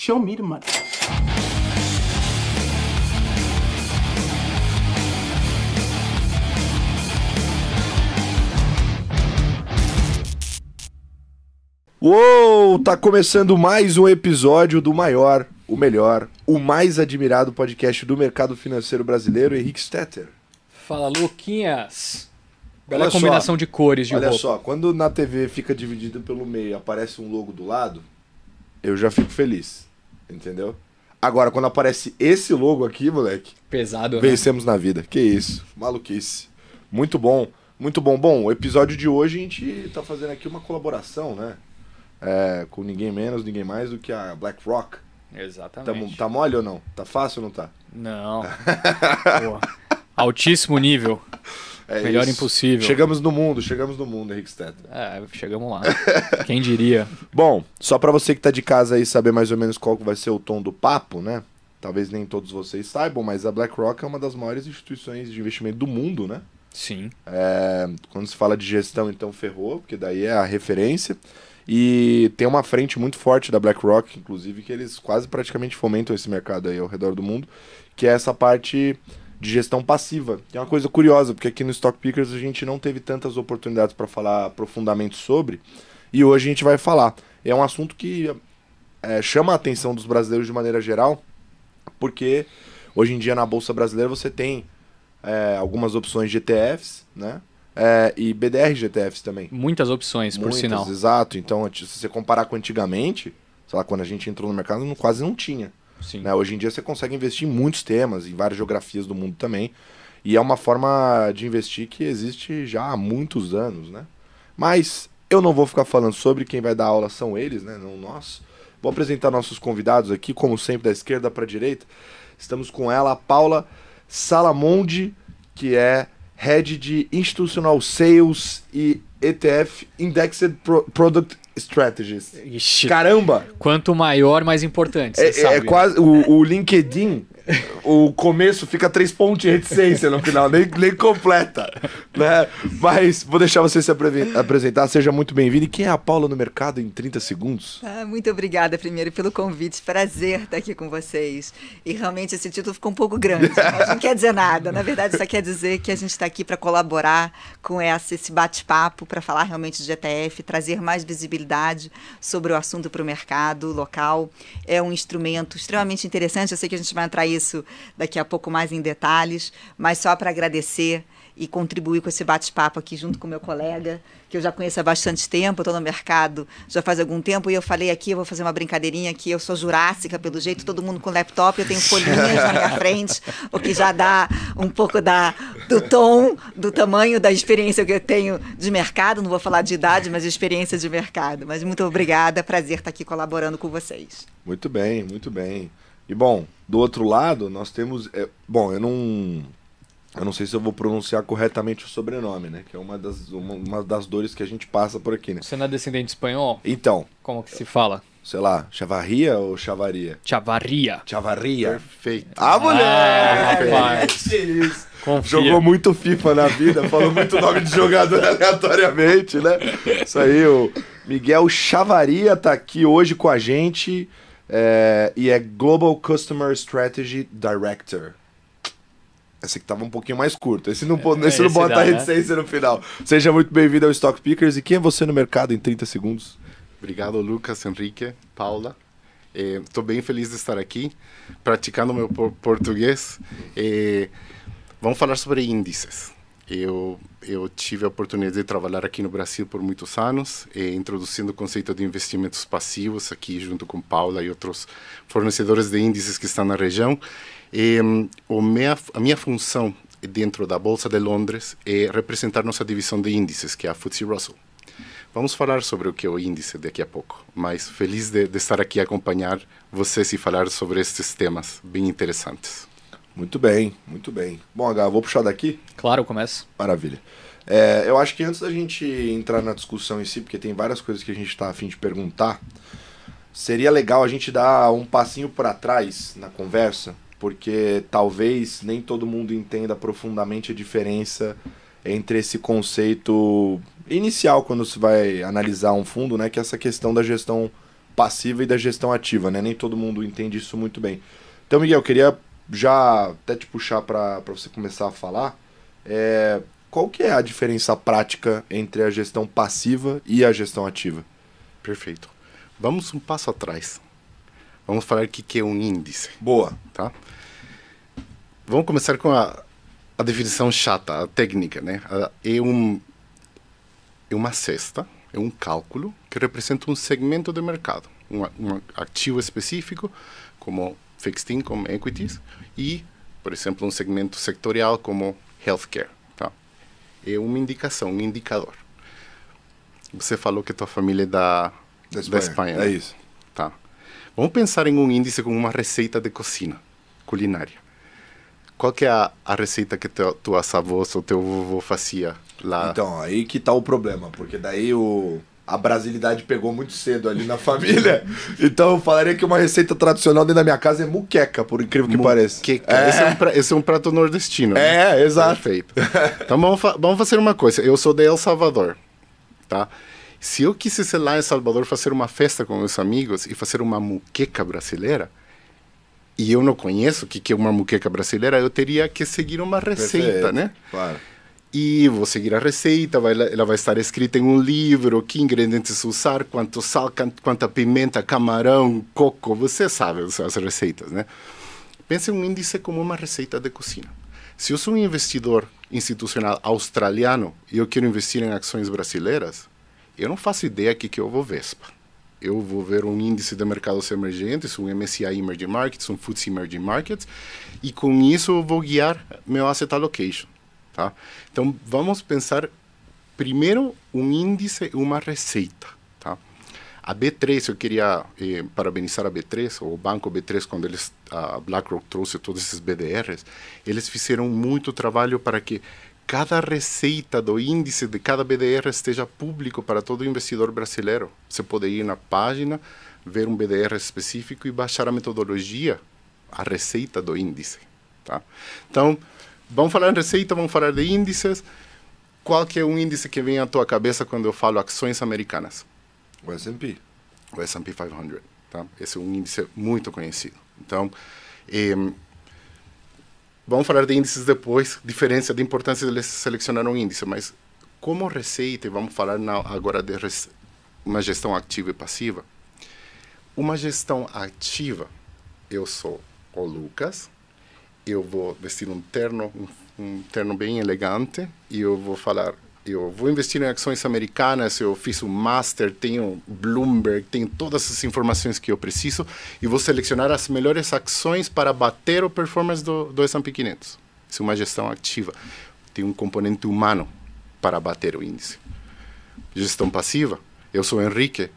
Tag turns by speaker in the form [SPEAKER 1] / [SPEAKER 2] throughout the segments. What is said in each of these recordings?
[SPEAKER 1] Show me the money.
[SPEAKER 2] Uou, tá começando mais um episódio do maior, o melhor, o mais admirado podcast do mercado financeiro brasileiro, Henrique Stetter.
[SPEAKER 3] Fala, Luquinhas. Bela olha combinação só, de cores de Olha roupa. só,
[SPEAKER 2] quando na TV fica dividido pelo meio, aparece um logo do lado, eu já fico feliz. Entendeu? Agora, quando aparece esse logo aqui, moleque. Pesado, né? Vencemos né? na vida. Que isso. Maluquice. Muito bom. Muito bom. Bom, o episódio de hoje a gente tá fazendo aqui uma colaboração, né? É, com ninguém menos, ninguém mais do que a BlackRock.
[SPEAKER 3] Exatamente.
[SPEAKER 2] Tá, tá mole ou não? Tá fácil ou não tá? Não. Altíssimo nível. É Melhor isso. impossível. Chegamos no mundo, chegamos no mundo, Henrique Stetter. É, chegamos lá. Quem diria? Bom, só para você que tá de casa aí saber mais ou menos qual vai ser o tom do papo, né? Talvez nem todos vocês saibam, mas a BlackRock é uma das maiores instituições de investimento do mundo, né? Sim. É, quando se fala de gestão, então ferrou, porque daí é a referência. E tem uma frente muito forte da BlackRock, inclusive, que eles quase praticamente fomentam esse mercado aí ao redor do mundo, que é essa parte de gestão passiva. Que é uma coisa curiosa, porque aqui no Stock Pickers a gente não teve tantas oportunidades para falar profundamente sobre, e hoje a gente vai falar. É um assunto que é, chama a atenção dos brasileiros de maneira geral, porque hoje em dia na Bolsa Brasileira você tem é, algumas opções de ETFs, né? É, e BDR GTFs também. Muitas opções, por sinal. Exato. Então, se você comparar com antigamente, sei lá, quando a gente entrou no mercado, não, quase não tinha. Né? Hoje em dia você consegue investir em muitos temas, em várias geografias do mundo também. E é uma forma de investir que existe já há muitos anos. Né? Mas eu não vou ficar falando sobre quem vai dar aula são eles, né? não nós. Vou apresentar nossos convidados aqui, como sempre, da esquerda para a direita. Estamos com ela, a Paula Salamonde, que é head de Institutional Sales e ETF Indexed Product strategies. Ixi. Caramba!
[SPEAKER 3] Quanto maior, mais importante. É, é, quase
[SPEAKER 2] o, o LinkedIn o começo fica três pontos de reticência no final, nem, nem completa. Né? Mas vou deixar você se apresentar, seja muito bem-vindo. E quem é a Paula no mercado em 30 segundos?
[SPEAKER 4] Ah, muito obrigada, primeiro, pelo convite. Prazer estar aqui com vocês. E realmente esse título ficou um pouco grande, mas não quer dizer nada. Na verdade, só quer dizer que a gente está aqui para colaborar com essa, esse bate-papo, para falar realmente de ETF, trazer mais visibilidade sobre o assunto para o mercado local. É um instrumento extremamente interessante. Eu sei que a gente vai entrar aí isso daqui a pouco mais em detalhes, mas só para agradecer e contribuir com esse bate-papo aqui junto com meu colega, que eu já conheço há bastante tempo, estou no mercado já faz algum tempo, e eu falei aqui, eu vou fazer uma brincadeirinha aqui, eu sou jurássica pelo jeito, todo mundo com laptop, eu tenho folhinhas na minha frente, o que já dá um pouco da, do tom, do tamanho, da experiência que eu tenho de mercado, não vou falar de idade, mas de experiência de mercado. Mas muito obrigada, prazer estar aqui colaborando com vocês.
[SPEAKER 2] Muito bem, muito bem. E bom, do outro lado, nós temos. É, bom, eu não. Eu não sei se eu vou pronunciar corretamente o sobrenome, né? Que é uma das, uma, uma das dores que a gente passa por aqui, né? Você não é descendente espanhol? Então. Como que se fala? Sei lá, chavarria ou chavaria? Chavarria. Chavarria. Perfeito. Ah, mulher! Ah, Confia. Jogou muito FIFA na vida, falou muito nome de jogador aleatoriamente, né? Isso aí, o Miguel Chavaria tá aqui hoje com a gente. É, e é Global Customer Strategy Director. Esse aqui tava um pouquinho mais curto. Esse não, é, esse não bota a né? reticência né? no final. Seja muito bem-vindo ao Stock Pickers. E quem é você no mercado em 30 segundos?
[SPEAKER 1] Obrigado, Lucas, Henrique, Paula. Estou é, bem feliz de estar aqui, praticando meu português. É, vamos falar sobre índices. Eu, eu tive a oportunidade de trabalhar aqui no Brasil por muitos anos, eh, introduzindo o conceito de investimentos passivos aqui junto com Paula e outros fornecedores de índices que estão na região. E, hum, o minha, a minha função dentro da Bolsa de Londres é representar nossa divisão de índices, que é a FTSE Russell. Vamos falar sobre o que é o índice daqui a pouco, mas feliz de, de estar aqui a acompanhar vocês e falar sobre esses temas bem interessantes. Muito
[SPEAKER 2] bem, muito bem. Bom, H, vou puxar daqui? Claro, começa. Maravilha. É, eu acho que antes da gente entrar na discussão em si, porque tem várias coisas que a gente está afim de perguntar, seria legal a gente dar um passinho para trás na conversa, porque talvez nem todo mundo entenda profundamente a diferença entre esse conceito inicial quando se vai analisar um fundo, né, que é essa questão da gestão passiva e da gestão ativa, né? Nem todo mundo entende isso muito bem. Então, Miguel, eu queria já até te puxar para você começar a falar, é, qual que é a diferença prática entre a gestão
[SPEAKER 1] passiva e a gestão ativa? Perfeito. Vamos um passo atrás. Vamos falar o que é um índice. Boa. Tá? Vamos começar com a, a definição chata, a técnica. Né? É, um, é uma cesta, é um cálculo que representa um segmento de mercado, um, um ativo específico, como fixed income equities, e, por exemplo, um segmento sectorial como healthcare. Tá? É uma indicação, um indicador. Você falou que tua família é da, da Espanha. Da Espanha né? É isso. Tá. Vamos pensar em um índice com uma receita de cocina, culinária. Qual que é a, a receita que teu, tua avós ou teu vovô fazia lá? Então, aí que está o problema, porque
[SPEAKER 2] daí o a brasilidade pegou muito cedo ali na família. Então eu falaria que uma
[SPEAKER 1] receita tradicional dentro da minha casa é muqueca, por incrível que muqueca. pareça. É. Esse, é um esse é um prato nordestino. Né? É, né? exato. Perfeito. Então vamos, fa vamos fazer uma coisa. Eu sou de El Salvador, tá? Se eu quisesse lá em Salvador fazer uma festa com meus amigos e fazer uma muqueca brasileira, e eu não conheço o que, que é uma muqueca brasileira, eu teria que seguir uma receita, Perfeito. né? Claro e vou seguir a receita, vai, ela vai estar escrita em um livro, que ingredientes usar, quanto sal, quanta pimenta, camarão, coco, você sabe as receitas, né? Pense em um índice como uma receita de cozinha. Se eu sou um investidor institucional australiano e eu quero investir em ações brasileiras, eu não faço ideia que que eu vou Vespa. Eu vou ver um índice de mercados emergentes, um MSCI Emerging Markets, um FTSE Emerging Markets, e com isso eu vou guiar meu asset allocation Tá? Então, vamos pensar primeiro um índice, uma receita. Tá? A B3, eu queria eh, parabenizar a B3, o banco B3, quando eles, a BlackRock trouxe todos esses BDRs, eles fizeram muito trabalho para que cada receita do índice de cada BDR esteja público para todo investidor brasileiro. Você pode ir na página, ver um BDR específico e baixar a metodologia, a receita do índice. Tá? Então, Vamos falar de receita, vamos falar de índices. Qual que é um índice que vem à tua cabeça quando eu falo ações americanas? O S&P. O S&P 500, tá? Esse é um índice muito conhecido. Então, eh, vamos falar de índices depois, diferença de importância de selecionar um índice, mas como receita, vamos falar na, agora de uma gestão ativa e passiva. Uma gestão ativa, eu sou o Lucas, eu vou vestir um terno, um, um terno bem elegante, e eu vou falar eu vou investir em ações americanas, eu fiz um master, tenho Bloomberg, tenho todas as informações que eu preciso e vou selecionar as melhores ações para bater o performance do, do S&P 500. Isso é uma gestão ativa. Tem um componente humano para bater o índice. Gestão passiva, eu sou Henrique,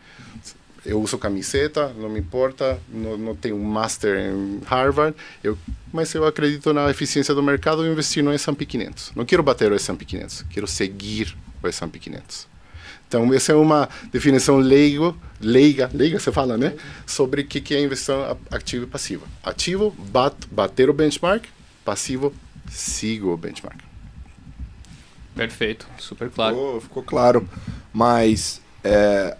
[SPEAKER 1] eu uso camiseta, não me importa, não, não tenho um master em Harvard, eu, mas eu acredito na eficiência do mercado e investi no S&P 500. Não quero bater o S&P 500, quero seguir o S&P 500. Então, essa é uma definição leigo, leiga, leiga você fala, né? Sobre o que, que é inversão ativa e passiva. Ativo, bat, bater o benchmark. Passivo, sigo o benchmark.
[SPEAKER 3] Perfeito, super claro. Ficou, ficou claro.
[SPEAKER 2] Mas é,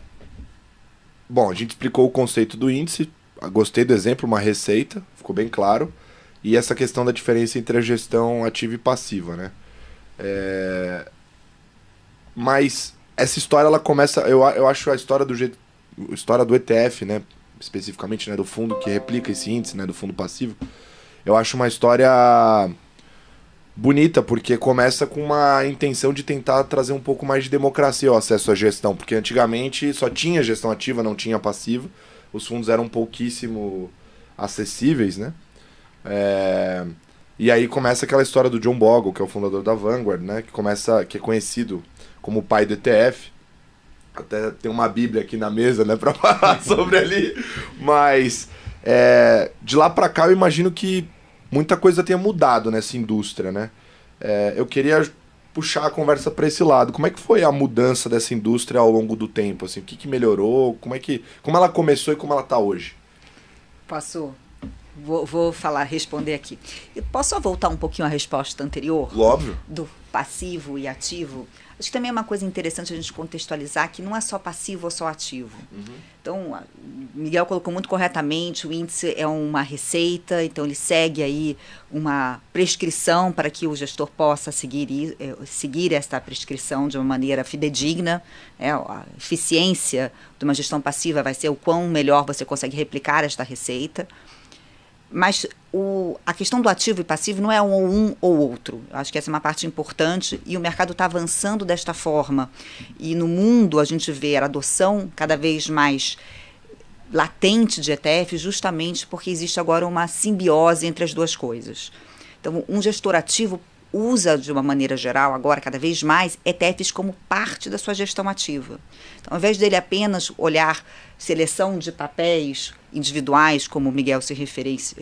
[SPEAKER 2] Bom, a gente explicou o conceito do índice, gostei do exemplo, uma receita, ficou bem claro. E essa questão da diferença entre a gestão ativa e passiva, né? É... Mas essa história ela começa, eu, eu acho a história do jeito, história do ETF, né? Especificamente, né, do fundo que replica esse índice, né, do fundo passivo. Eu acho uma história bonita, porque começa com uma intenção de tentar trazer um pouco mais de democracia ao acesso à gestão, porque antigamente só tinha gestão ativa, não tinha passiva, os fundos eram pouquíssimo acessíveis, né? É... E aí começa aquela história do John Bogle, que é o fundador da Vanguard, né? Que começa, que é conhecido como o pai do ETF. Até tem uma Bíblia aqui na mesa, né, para falar sobre ali. Mas é... de lá para cá eu imagino que muita coisa tenha mudado nessa indústria, né? É, eu queria puxar a conversa para esse lado. Como é que foi a mudança dessa indústria ao longo do tempo? Assim, o que, que melhorou? Como é que, como ela começou e como ela está hoje?
[SPEAKER 4] Posso vou, vou falar, responder aqui. Eu posso só voltar um pouquinho à resposta anterior? Óbvio. Do, passivo e ativo, acho que também é uma coisa interessante a gente contextualizar que não é só passivo ou só ativo. Uhum. Então, Miguel colocou muito corretamente, o índice é uma receita, então ele segue aí uma prescrição para que o gestor possa seguir, eh, seguir esta prescrição de uma maneira fidedigna. É, a eficiência de uma gestão passiva vai ser o quão melhor você consegue replicar esta receita. Mas o, a questão do ativo e passivo não é um, um ou outro. Eu acho que essa é uma parte importante e o mercado está avançando desta forma. E no mundo a gente vê a adoção cada vez mais latente de ETF, justamente porque existe agora uma simbiose entre as duas coisas. Então, um gestor ativo usa de uma maneira geral, agora cada vez mais, ETFs como parte da sua gestão ativa. Então, ao invés dele apenas olhar seleção de papéis individuais, como o Miguel se,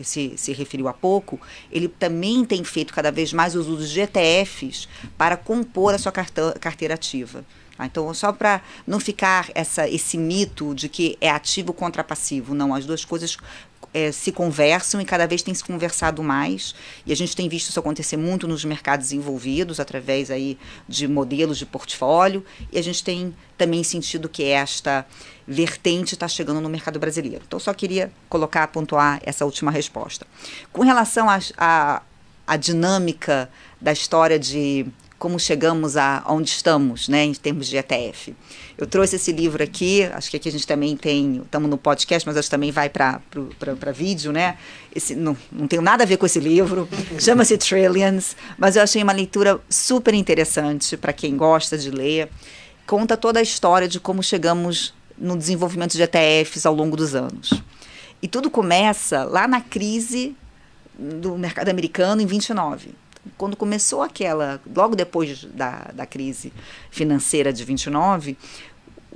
[SPEAKER 4] se, se referiu há pouco, ele também tem feito cada vez mais os usos de ETFs para compor a sua carteira ativa. Tá? Então, só para não ficar essa, esse mito de que é ativo contra passivo, não, as duas coisas é, se conversam e cada vez tem se conversado mais. E a gente tem visto isso acontecer muito nos mercados envolvidos, através aí de modelos de portfólio. E a gente tem também sentido que esta vertente está chegando no mercado brasileiro. Então, só queria colocar, pontuar essa última resposta. Com relação à a, dinâmica da história de como chegamos a onde estamos, né, em termos de ETF. Eu trouxe esse livro aqui, acho que aqui a gente também tem, estamos no podcast, mas acho que também vai para vídeo, né? Esse, não, não tenho nada a ver com esse livro, chama-se Trillions, mas eu achei uma leitura super interessante para quem gosta de ler. Conta toda a história de como chegamos no desenvolvimento de ETFs ao longo dos anos. E tudo começa lá na crise do mercado americano em 29 quando começou aquela, logo depois da, da crise financeira de 29,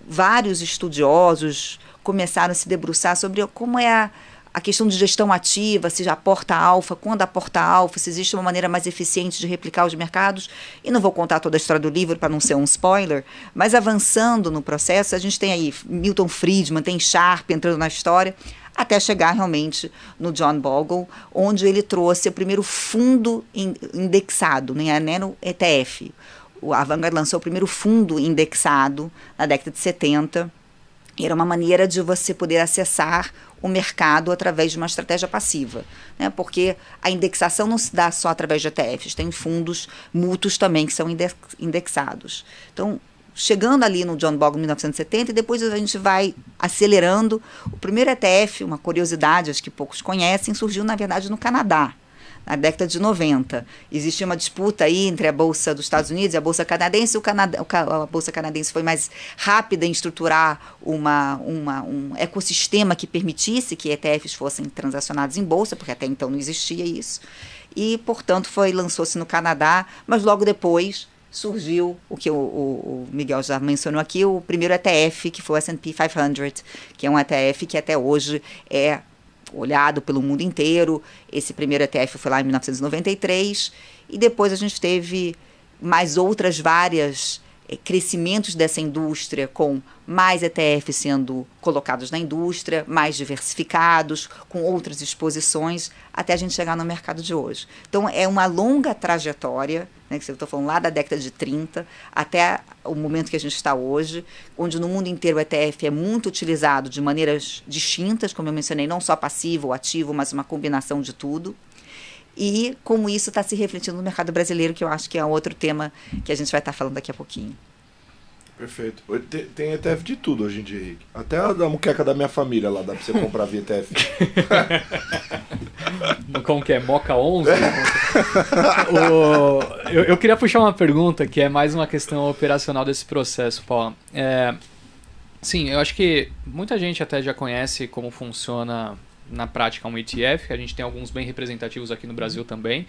[SPEAKER 4] vários estudiosos começaram a se debruçar sobre como é a, a questão de gestão ativa, se a porta alfa, quando a porta alfa, se existe uma maneira mais eficiente de replicar os mercados. E não vou contar toda a história do livro para não ser um spoiler, mas avançando no processo, a gente tem aí Milton Friedman, tem Sharp entrando na história até chegar realmente no John Bogle, onde ele trouxe o primeiro fundo indexado, né, né no ETF. A Vanguard lançou o primeiro fundo indexado na década de 70. Era uma maneira de você poder acessar o mercado através de uma estratégia passiva, né? porque a indexação não se dá só através de ETFs, tem fundos mútuos também que são indexados. Então, chegando ali no John Boggs 1970 e depois a gente vai acelerando. O primeiro ETF, uma curiosidade, acho que poucos conhecem, surgiu na verdade no Canadá. Na década de 90, existia uma disputa aí entre a Bolsa dos Estados Unidos e a Bolsa Canadense. O Canadá, a Bolsa Canadense foi mais rápida em estruturar uma, uma, um ecossistema que permitisse que ETFs fossem transacionados em Bolsa, porque até então não existia isso. E, portanto, foi lançou-se no Canadá, mas logo depois surgiu o que o, o, Miguel já mencionou aqui, o primeiro ETF, que foi o S&P 500, que é um ETF que até hoje é olhado pelo mundo inteiro. Esse primeiro ETF foi lá em 1993 e depois a gente teve mais outras várias eh, crescimentos dessa indústria com mais ETFs sendo colocados na indústria, mais diversificados, com outras exposições, até a gente chegar no mercado de hoje. Então, é uma longa trajetória, né, que eu estou falando lá da década de 30 até o momento que a gente está hoje, onde no mundo inteiro o ETF é muito utilizado de maneiras distintas, como eu mencionei, não só passivo, ou ativo, mas uma combinação de tudo e como isso está se refletindo no mercado brasileiro, que eu acho que é um outro tema que a gente vai estar tá falando daqui a pouquinho.
[SPEAKER 2] Perfeito. Tem, tem ETF de tudo hoje em dia, Henrique. Até a da muqueca da minha família lá dá para você comprar via ETF.
[SPEAKER 3] Como que é? Moca 11? o, eu, eu, queria puxar uma pergunta que é mais uma questão operacional desse processo, Paulo. É, sim, eu acho que muita gente até já conhece como funciona na prática um ETF, a gente tem alguns bem representativos aqui no Brasil também.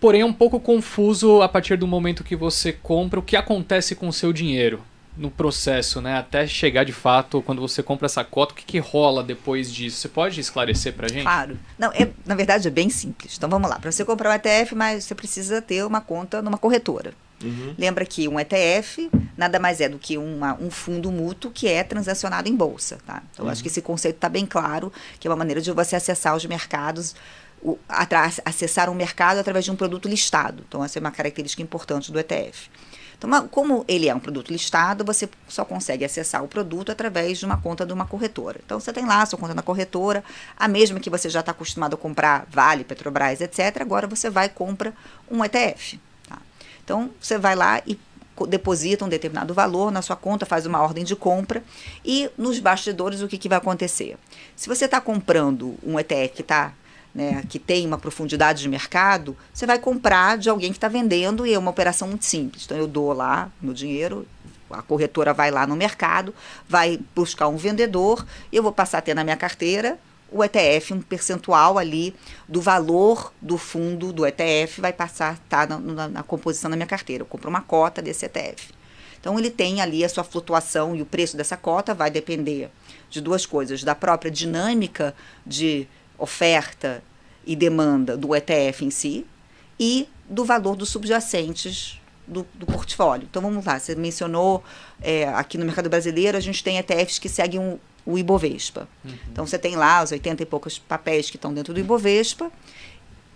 [SPEAKER 3] Porém, é um pouco confuso a partir do momento que você compra o que acontece com o seu dinheiro no processo, né? Até chegar de fato, quando você compra essa cota, o que, que rola depois disso? Você pode esclarecer para gente? Claro.
[SPEAKER 4] Não, é, na verdade é bem simples. Então vamos lá. Para você comprar um ETF, mas você precisa ter uma conta numa corretora. Uhum. Lembra que um ETF nada mais é do que uma, um fundo mútuo que é transacionado em bolsa. Tá? Então, uhum. acho que esse conceito está bem claro, que é uma maneira de você acessar os mercados, o, acessar um mercado através de um produto listado. Então, essa é uma característica importante do ETF. Então, como ele é um produto listado, você só consegue acessar o produto através de uma conta de uma corretora. Então, você tem lá a sua conta na corretora, a mesma que você já está acostumado a comprar Vale, Petrobras, etc. Agora você vai e compra um ETF. Então, você vai lá e deposita um determinado valor na sua conta, faz uma ordem de compra e nos bastidores o que, que vai acontecer? Se você está comprando um ETF que tá, né, que tem uma profundidade de mercado, você vai comprar de alguém que está vendendo e é uma operação muito simples. Então eu dou lá meu dinheiro, a corretora vai lá no mercado, vai buscar um vendedor, eu vou passar a ter na minha carteira o ETF, um percentual ali do valor do fundo do ETF vai passar, tá na, na, na composição da minha carteira. Eu compro uma cota desse ETF. Então ele tem ali a sua flutuação e o preço dessa cota vai depender de duas coisas, da própria dinâmica de oferta e demanda do ETF em si e do valor dos subjacentes do, do portfólio. Então vamos lá, você mencionou é, aqui no mercado brasileiro a gente tem ETFs que seguem um, o Ibovespa. Uhum. Então você tem lá os 80 e poucos papéis que estão dentro do Ibovespa.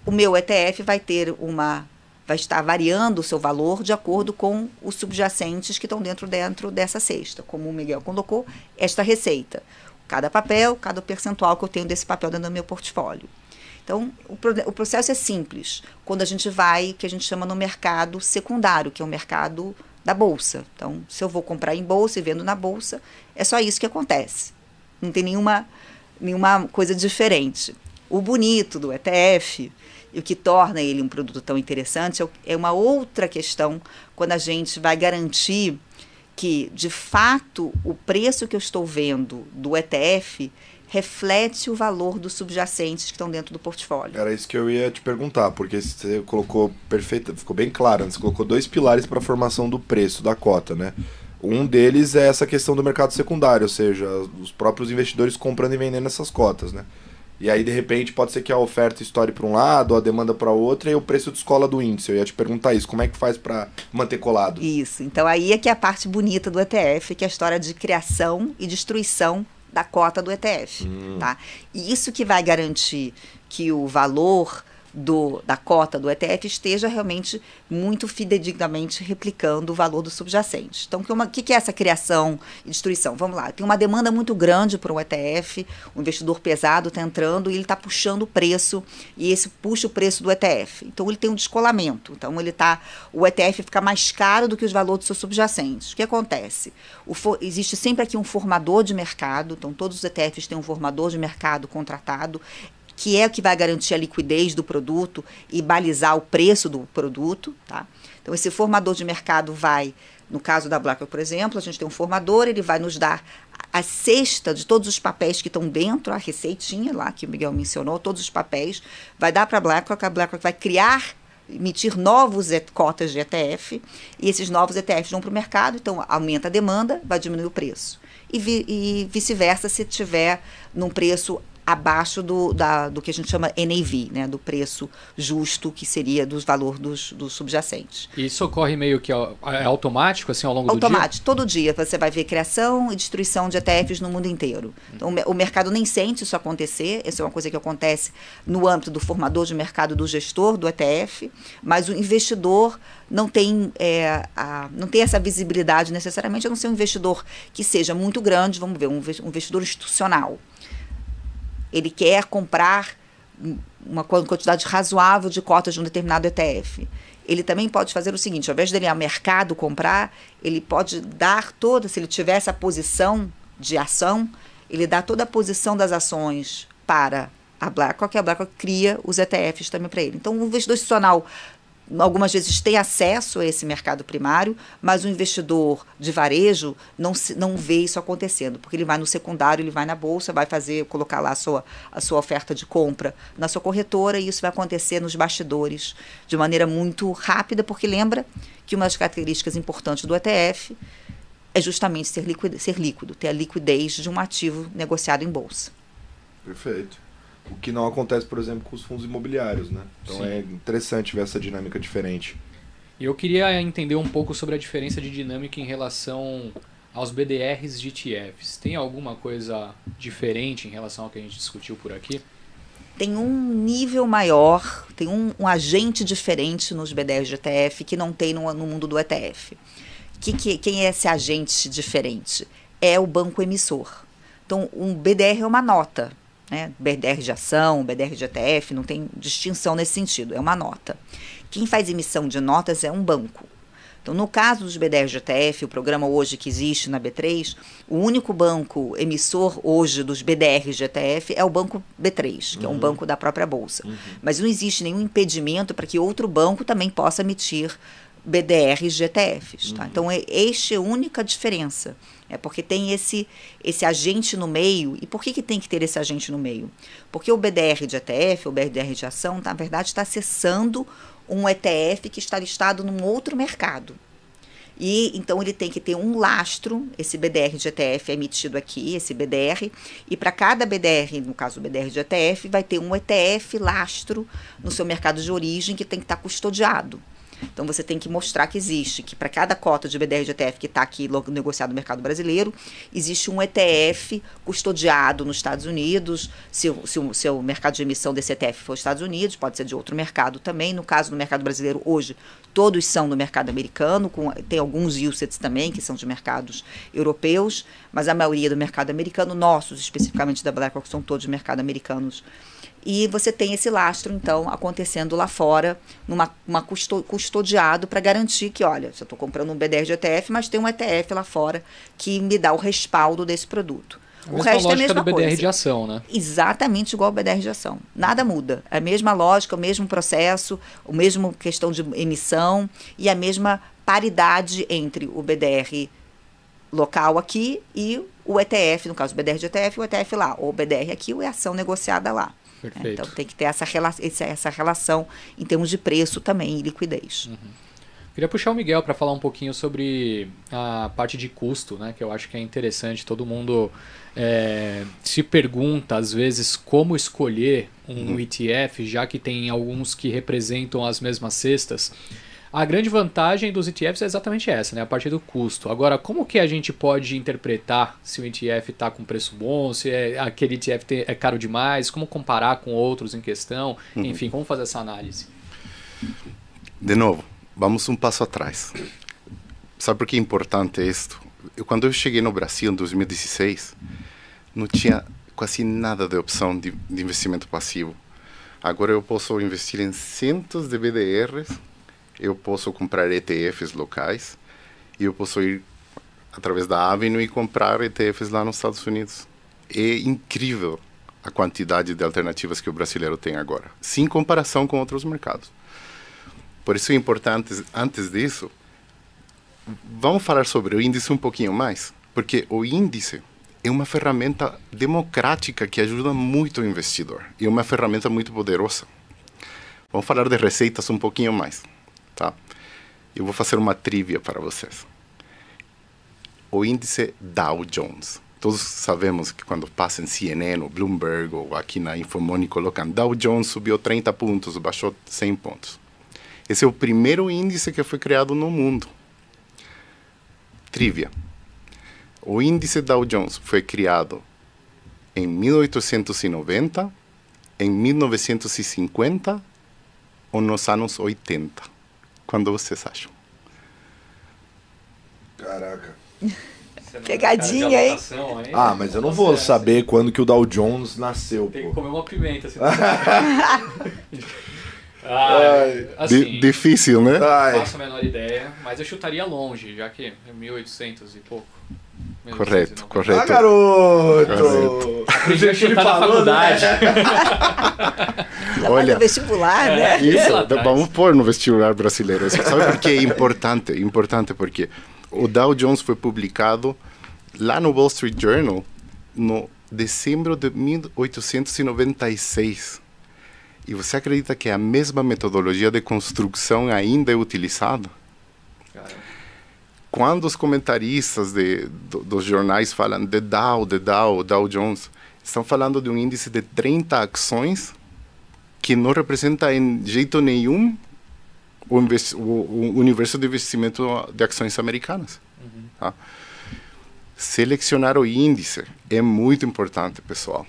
[SPEAKER 4] O meu ETF vai ter uma vai estar variando o seu valor de acordo com os subjacentes que estão dentro dentro dessa cesta, como o Miguel colocou, esta receita. Cada papel, cada percentual que eu tenho desse papel dentro do meu portfólio. Então, o, o processo é simples. Quando a gente vai, que a gente chama no mercado secundário, que é o mercado da bolsa. Então, se eu vou comprar em bolsa e vendo na bolsa, é só isso que acontece. Não tem nenhuma, nenhuma coisa diferente. O bonito do ETF e o que torna ele um produto tão interessante é, é uma outra questão quando a gente vai garantir que, de fato, o preço que eu estou vendo do ETF reflete o valor dos subjacentes que estão dentro do portfólio.
[SPEAKER 2] Era isso que eu ia te perguntar, porque você colocou perfeito, ficou bem claro, né? você colocou dois pilares para a formação do preço da cota, né? Um deles é essa questão do mercado secundário, ou seja, os próprios investidores comprando e vendendo essas cotas, né? E aí, de repente, pode ser que a oferta estoure para um lado, a demanda para outra e o preço descola do índice. Eu ia te
[SPEAKER 4] perguntar isso, como é que faz para manter colado? Isso, então aí é que é a parte bonita do ETF, que é a história de criação e destruição da cota do ETF. Hum. Tá? E isso que vai garantir que o valor do, da cota do ETF esteja realmente muito fidedignamente replicando o valor do subjacente. Então, o que, que, é essa criação e destruição? Vamos lá, tem uma demanda muito grande para um ETF, o investidor pesado está entrando e ele está puxando o preço, e esse puxa o preço do ETF. Então, ele tem um descolamento. Então, ele tá, o ETF fica mais caro do que os valores dos seus subjacentes. O que acontece? O for, existe sempre aqui um formador de mercado, então todos os ETFs têm um formador de mercado contratado que é o que vai garantir a liquidez do produto e balizar o preço do produto. Tá? Então, esse formador de mercado vai, no caso da BlackRock, por exemplo, a gente tem um formador, ele vai nos dar a cesta de todos os papéis que estão dentro, a receitinha lá que o Miguel mencionou, todos os papéis, vai dar para a BlackRock, a BlackRock vai criar emitir novos cotas de ETF e esses novos ETFs vão para o mercado, então aumenta a demanda, vai diminuir o preço. E, vi, e vice-versa se tiver num preço abaixo do, da, do que a gente chama NAV, né, do preço justo que seria dos valor dos, dos
[SPEAKER 3] subjacentes. E isso ocorre meio que é automático, assim, ao longo automático. do dia?
[SPEAKER 4] Automático. Todo dia você vai ver criação e destruição de ETFs no mundo inteiro. Então, o mercado nem sente isso acontecer, isso é uma coisa que acontece no âmbito do formador de mercado, do gestor do ETF, mas o investidor não tem, é, a, não tem essa visibilidade necessariamente, a não ser um investidor que seja muito grande, vamos ver, um investidor institucional ele quer comprar uma quantidade razoável de cotas de um determinado ETF. Ele também pode fazer o seguinte: ao invés dele ir ao mercado comprar, ele pode dar toda, se ele tiver essa posição de ação, ele dá toda a posição das ações para a BlackRock, e a BlackRock cria os ETFs também para ele. Então, o investidor institucional algumas vezes tem acesso a esse mercado primário, mas o investidor de varejo não, se, não vê isso acontecendo, porque ele vai no secundário, ele vai na bolsa, vai fazer, colocar lá a sua, a sua oferta de compra na sua corretora, e isso vai acontecer nos bastidores de maneira muito rápida, porque lembra que uma das características importantes do ETF é justamente ser líquido, ser líquido ter a liquidez de um ativo negociado em bolsa.
[SPEAKER 2] Perfeito. O que não acontece, por exemplo, com os fundos imobiliários, né? Então Sim. é interessante ver essa dinâmica diferente.
[SPEAKER 3] E eu queria entender um pouco sobre a diferença de dinâmica em relação aos BDRs de ETFs. Tem alguma coisa diferente em relação ao que a gente discutiu por aqui?
[SPEAKER 4] Tem um nível maior, tem um, um agente diferente nos BDRs de ETF que não tem no, no mundo do ETF. Que, que, quem é esse agente diferente? É o banco emissor. Então, um BDR é uma nota. Né? BDR de ação, BDR de ETF, não tem distinção nesse sentido, é uma nota. Quem faz emissão de notas é um banco. Então, no caso dos BDRs de ETF, o programa hoje que existe na B3, o único banco emissor hoje dos BDRs de ETF é o banco B3, que uhum. é um uhum. banco da própria Bolsa. Uhum. Mas não existe nenhum impedimento para que outro banco também possa emitir BDRs de ETFs. Tá? Uhum. Então, é, é a única diferença. É porque tem esse esse agente no meio. E por que, que tem que ter esse agente no meio? Porque o BDR de ETF, o BDR de ação, na verdade, está acessando um ETF que está listado num outro mercado. E então ele tem que ter um lastro, esse BDR de ETF é emitido aqui, esse BDR, e para cada BDR, no caso o BDR de ETF, vai ter um ETF lastro no seu mercado de origem que tem que estar tá custodiado. Então você tem que mostrar que existe, que para cada cota de BDR de ETF que está aqui negociado no mercado brasileiro, existe um ETF custodiado nos Estados Unidos. Se, se, o, se o mercado de emissão desse ETF for Estados Unidos, pode ser de outro mercado também. No caso do mercado brasileiro, hoje, todos são do mercado americano, com, tem alguns UCITS também, que são de mercados europeus, mas a maioria é do mercado americano, nossos especificamente da BlackRock, são todos mercado americanos e você tem esse lastro, então, acontecendo lá fora, numa uma custo, custodiado para garantir que, olha, se eu estou comprando um BDR de ETF, mas tem um ETF lá fora que me dá o respaldo desse produto.
[SPEAKER 3] A o resto é a mesma do BDR coisa. de ação, né?
[SPEAKER 4] Exatamente igual ao BDR de ação. Nada muda. É a mesma lógica, o mesmo processo, o mesmo questão de emissão e a mesma paridade entre o BDR local aqui e o ETF, no caso o BDR de ETF, o ETF lá, ou o BDR aqui, ou é ação negociada lá. Perfeito. Então tem que ter essa, rela essa relação em termos de preço também e liquidez. Uhum.
[SPEAKER 3] Queria puxar o Miguel para falar um pouquinho sobre a parte de custo, né? Que eu acho que é interessante. Todo mundo é, se pergunta às vezes como escolher um uhum. ETF, já que tem alguns que representam as mesmas cestas. A grande vantagem dos ETFs é exatamente essa, né? A partir do custo. Agora, como que a gente pode interpretar se o ETF está com preço bom, se é, aquele ETF é caro demais, como comparar com outros em questão? Uhum. Enfim, como fazer essa análise?
[SPEAKER 1] De novo, vamos um passo atrás. Sabe por que é importante isto? Eu, quando eu cheguei no Brasil em 2016, não tinha quase nada de opção de, de investimento passivo. Agora eu posso investir em centos de BDRs eu posso comprar ETFs locais e eu posso ir através da Avenue e comprar ETFs lá nos Estados Unidos. É incrível a quantidade de alternativas que o brasileiro tem agora, sem comparação com outros mercados. Por isso é importante, antes disso, vamos falar sobre o índice um pouquinho mais, porque o índice é uma ferramenta democrática que ajuda muito o investidor e é uma ferramenta muito poderosa. Vamos falar de receitas um pouquinho mais. Eu vou fazer uma trivia para vocês. O índice Dow Jones. Todos sabemos que quando passa em CNN, ou Bloomberg, ou aqui na Infomoney, colocam Dow Jones subiu 30 pontos, baixou 100 pontos. Esse é o primeiro índice que foi criado no mundo. Trivia. O índice Dow Jones foi criado em 1890, em 1950 ou nos anos 80 quando vocês acham.
[SPEAKER 2] Caraca. É Pegadinha, hein?
[SPEAKER 3] hein? Ah,
[SPEAKER 2] mas eu não vou saber assim. quando que o Dow Jones nasceu. Tem pô. que
[SPEAKER 3] comer uma pimenta. Assim, ah, assim, difícil, né? Não faço a menor ideia, mas eu chutaria longe, já que é 1800 e pouco. Correto, correto. Ah, garoto! Correto. gente a chutar na né? faculdade. Né?
[SPEAKER 4] Olha, no vestibular, né? Isso, vamos
[SPEAKER 1] pôr no vestibular brasileiro. Sabe por que é importante? Importante porque o Dow Jones foi publicado lá no Wall Street Journal no dezembro de 1896. E você acredita que é a mesma metodologia de construção ainda é utilizada? quando os comentaristas de, do, dos jornais falam de Dow, de Dow, Dow Jones, estão falando de um índice de 30 ações que não representa em jeito nenhum o, o, o universo de investimento de ações americanas. Uhum. Tá? Selecionar o índice é muito importante, pessoal.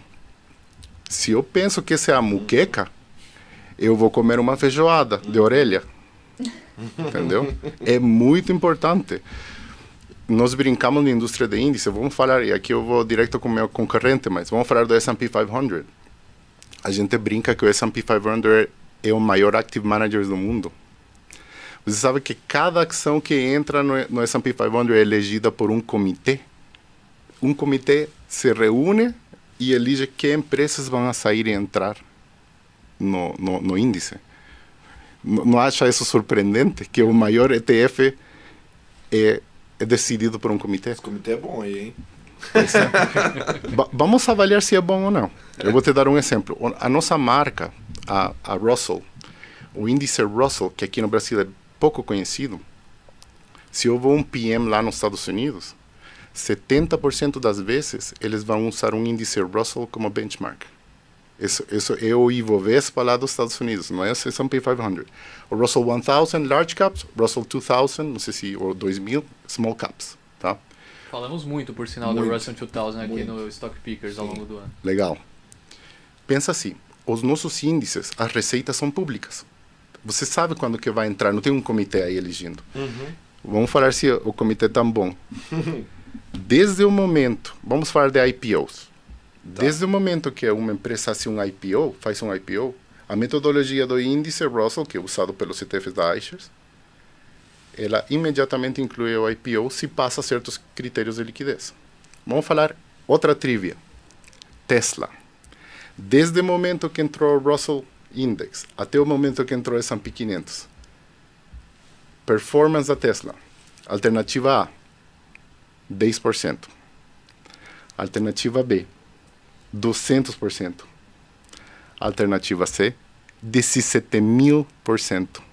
[SPEAKER 1] Se eu penso que essa é a muqueca, eu vou comer uma feijoada de uhum. orelha entendeu? é muito importante. Nós brincamos na indústria de índice, vamos falar, e aqui eu vou direto com o meu concorrente, mas vamos falar do S&P 500. A gente brinca que o S&P 500 é o maior active manager do mundo. Você sabe que cada ação que entra no, no S&P 500 é elegida por um comitê. Um comitê se reúne e elige que empresas vão a sair e entrar no, no, no índice não acha isso surpreendente que o maior ETF é, eh, é decidido por um comitê? Esse comitê é bom aí, hein? ¿eh? Vamos avaliar se é bom ou não. Eu vou te dar um exemplo. A nossa marca, a, a Russell, o índice Russell, que aqui no Brasil é pouco conhecido, se houve um PM lá nos Estados Unidos, 70% das vezes eles vão usar um índice Russell como benchmark. Isso, isso é o Ibovespa lá dos Estados Unidos, não é o S&P 500. O Russell 1000, large caps, Russell 2000, não sei se, ou 2000, small caps, tá?
[SPEAKER 3] Falamos muito, por sinal, muito, do Russell 2000 aqui muito. no Stock Pickers Sim. ao longo do ano.
[SPEAKER 1] Legal. Pensa assim, os nossos índices, as receitas são públicas. Você sabe quando que vai entrar, não tem um comitê aí elegindo. Uhum. Vamos falar se o comitê é tá tão bom. Desde o momento, vamos falar de IPOs Tá. Desde o momento que uma empresa faz um IPO, faz um IPO, a metodologia do índice Russell, que é usado pelos ETFs da iShares, ela imediatamente inclui o IPO se passa certos critérios de liquidez. Vamos falar outra trivia. Tesla. Desde o momento que entrou o Russell Index até o momento que entrou o S&P 500. Performance da Tesla. Alternativa A, 10%. Alternativa B, 200%. Alternativa C, 17 mil por cento.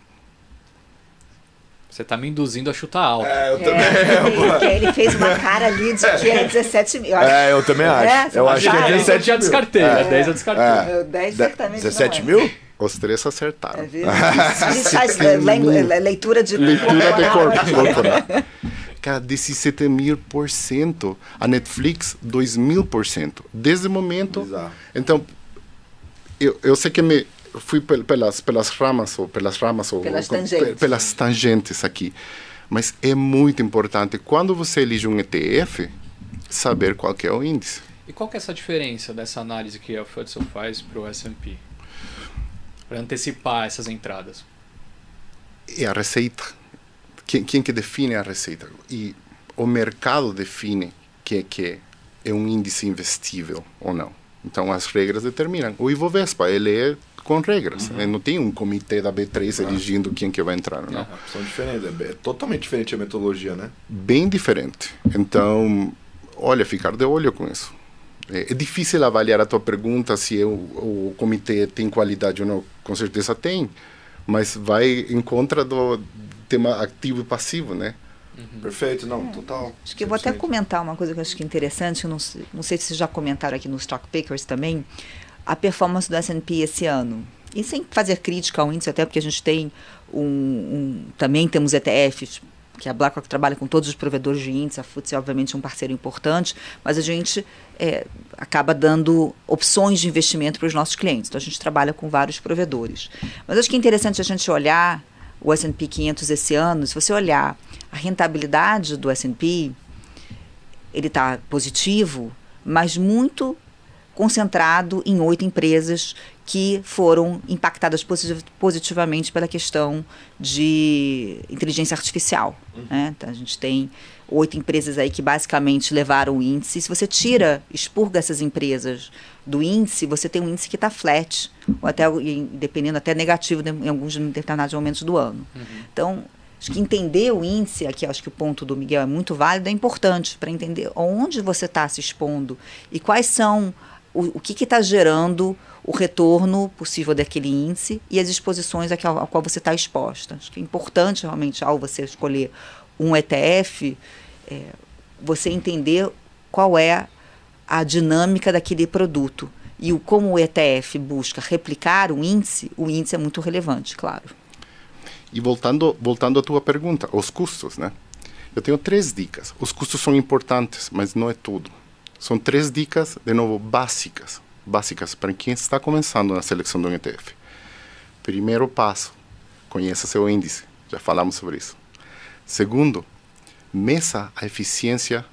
[SPEAKER 3] Você tá me induzindo a chutar alto. É, eu também. É, ele, ele, fez uma
[SPEAKER 4] cara ali de que é 17 mil. É, eu também é, acho. É, eu acho que é 17 mil. já descartei, né? é. 10 eu descartei. É. 10 certamente 17 é.
[SPEAKER 1] mil? Os três acertaram. É
[SPEAKER 4] verdade. É, leitura de Leitura de corpo. corpo né?
[SPEAKER 1] fica 17 mil por cento. A Netflix, 2.000%. mil por cento. Desde o momento. Exato. Então, eu, eu sei que me fui pelas pelas ramas ou pelas ramas ou pelas, tangentes. pelas tangentes aqui mas é muito importante quando você elige um ETF saber qual é o índice.
[SPEAKER 3] E qual é essa diferença dessa análise que a Fudson faz para o S&P? Para antecipar essas entradas.
[SPEAKER 1] É a receita quem, quem que define a receita e o mercado define que que é um índice investível ou não. Então as regras determinam. O Ibovespa ele é com regras. Uhum. Não tem um comitê da B3 uhum. eligindo quem que vai entrar, não. É,
[SPEAKER 2] são diferentes, é totalmente diferente a metodologia, né?
[SPEAKER 1] Bem diferente. Então, olha, ficar de olho com isso. É, eh, é difícil avaliar a tua pergunta se eu, o comitê tem qualidade ou não. Com certeza tem, mas vai em contra do, tema ativo e passivo, né? Uhum. Perfeito, não,
[SPEAKER 4] é. total. Acho que eu vou até comentar uma coisa que eu acho que é interessante, eu não, não sei se já comentaram aqui nos Stock Pickers também, a performance do S&P esse ano. E sem fazer crítica ao índice, até porque a gente tem um, um também temos ETFs que é a BlackRock trabalha com todos os provedores de índice, a FTSE é obviamente um parceiro importante, mas a gente é, acaba dando opções de investimento para os nossos clientes. Então a gente trabalha com vários provedores. Mas acho que é interessante a gente olhar o S&P 500 esse ano, se você olhar a rentabilidade do S&P, ele está positivo, mas muito concentrado em oito empresas que foram impactadas positivamente pela questão de inteligência artificial. Né? Então, a gente tem oito empresas aí que basicamente levaram o índice. Se você tira, expurga essas empresas do índice, você tem um índice que está flat, ou até, dependendo, até negativo em alguns determinados momentos do ano. Uhum. Então, acho que entender o índice, aqui acho que o ponto do Miguel é muito válido, é importante para entender onde você está se expondo e quais são o, o que está gerando o retorno possível daquele índice e as exposições a, que, a, a qual você está exposta. Acho que é importante realmente, ao você escolher um ETF, é, você entender qual é a dinâmica daquele produto. E o, como o ETF busca replicar o índice, o índice é muito relevante, claro.
[SPEAKER 1] E voltando, voltando à tua pergunta, os custos, né? Eu tenho três dicas. Os custos são importantes, mas não é tudo. São três dicas, de novo, básicas. Básicas para quem está começando na seleção do ETF. Primeiro passo, conheça seu índice. Já falamos sobre isso. Segundo, meça a eficiência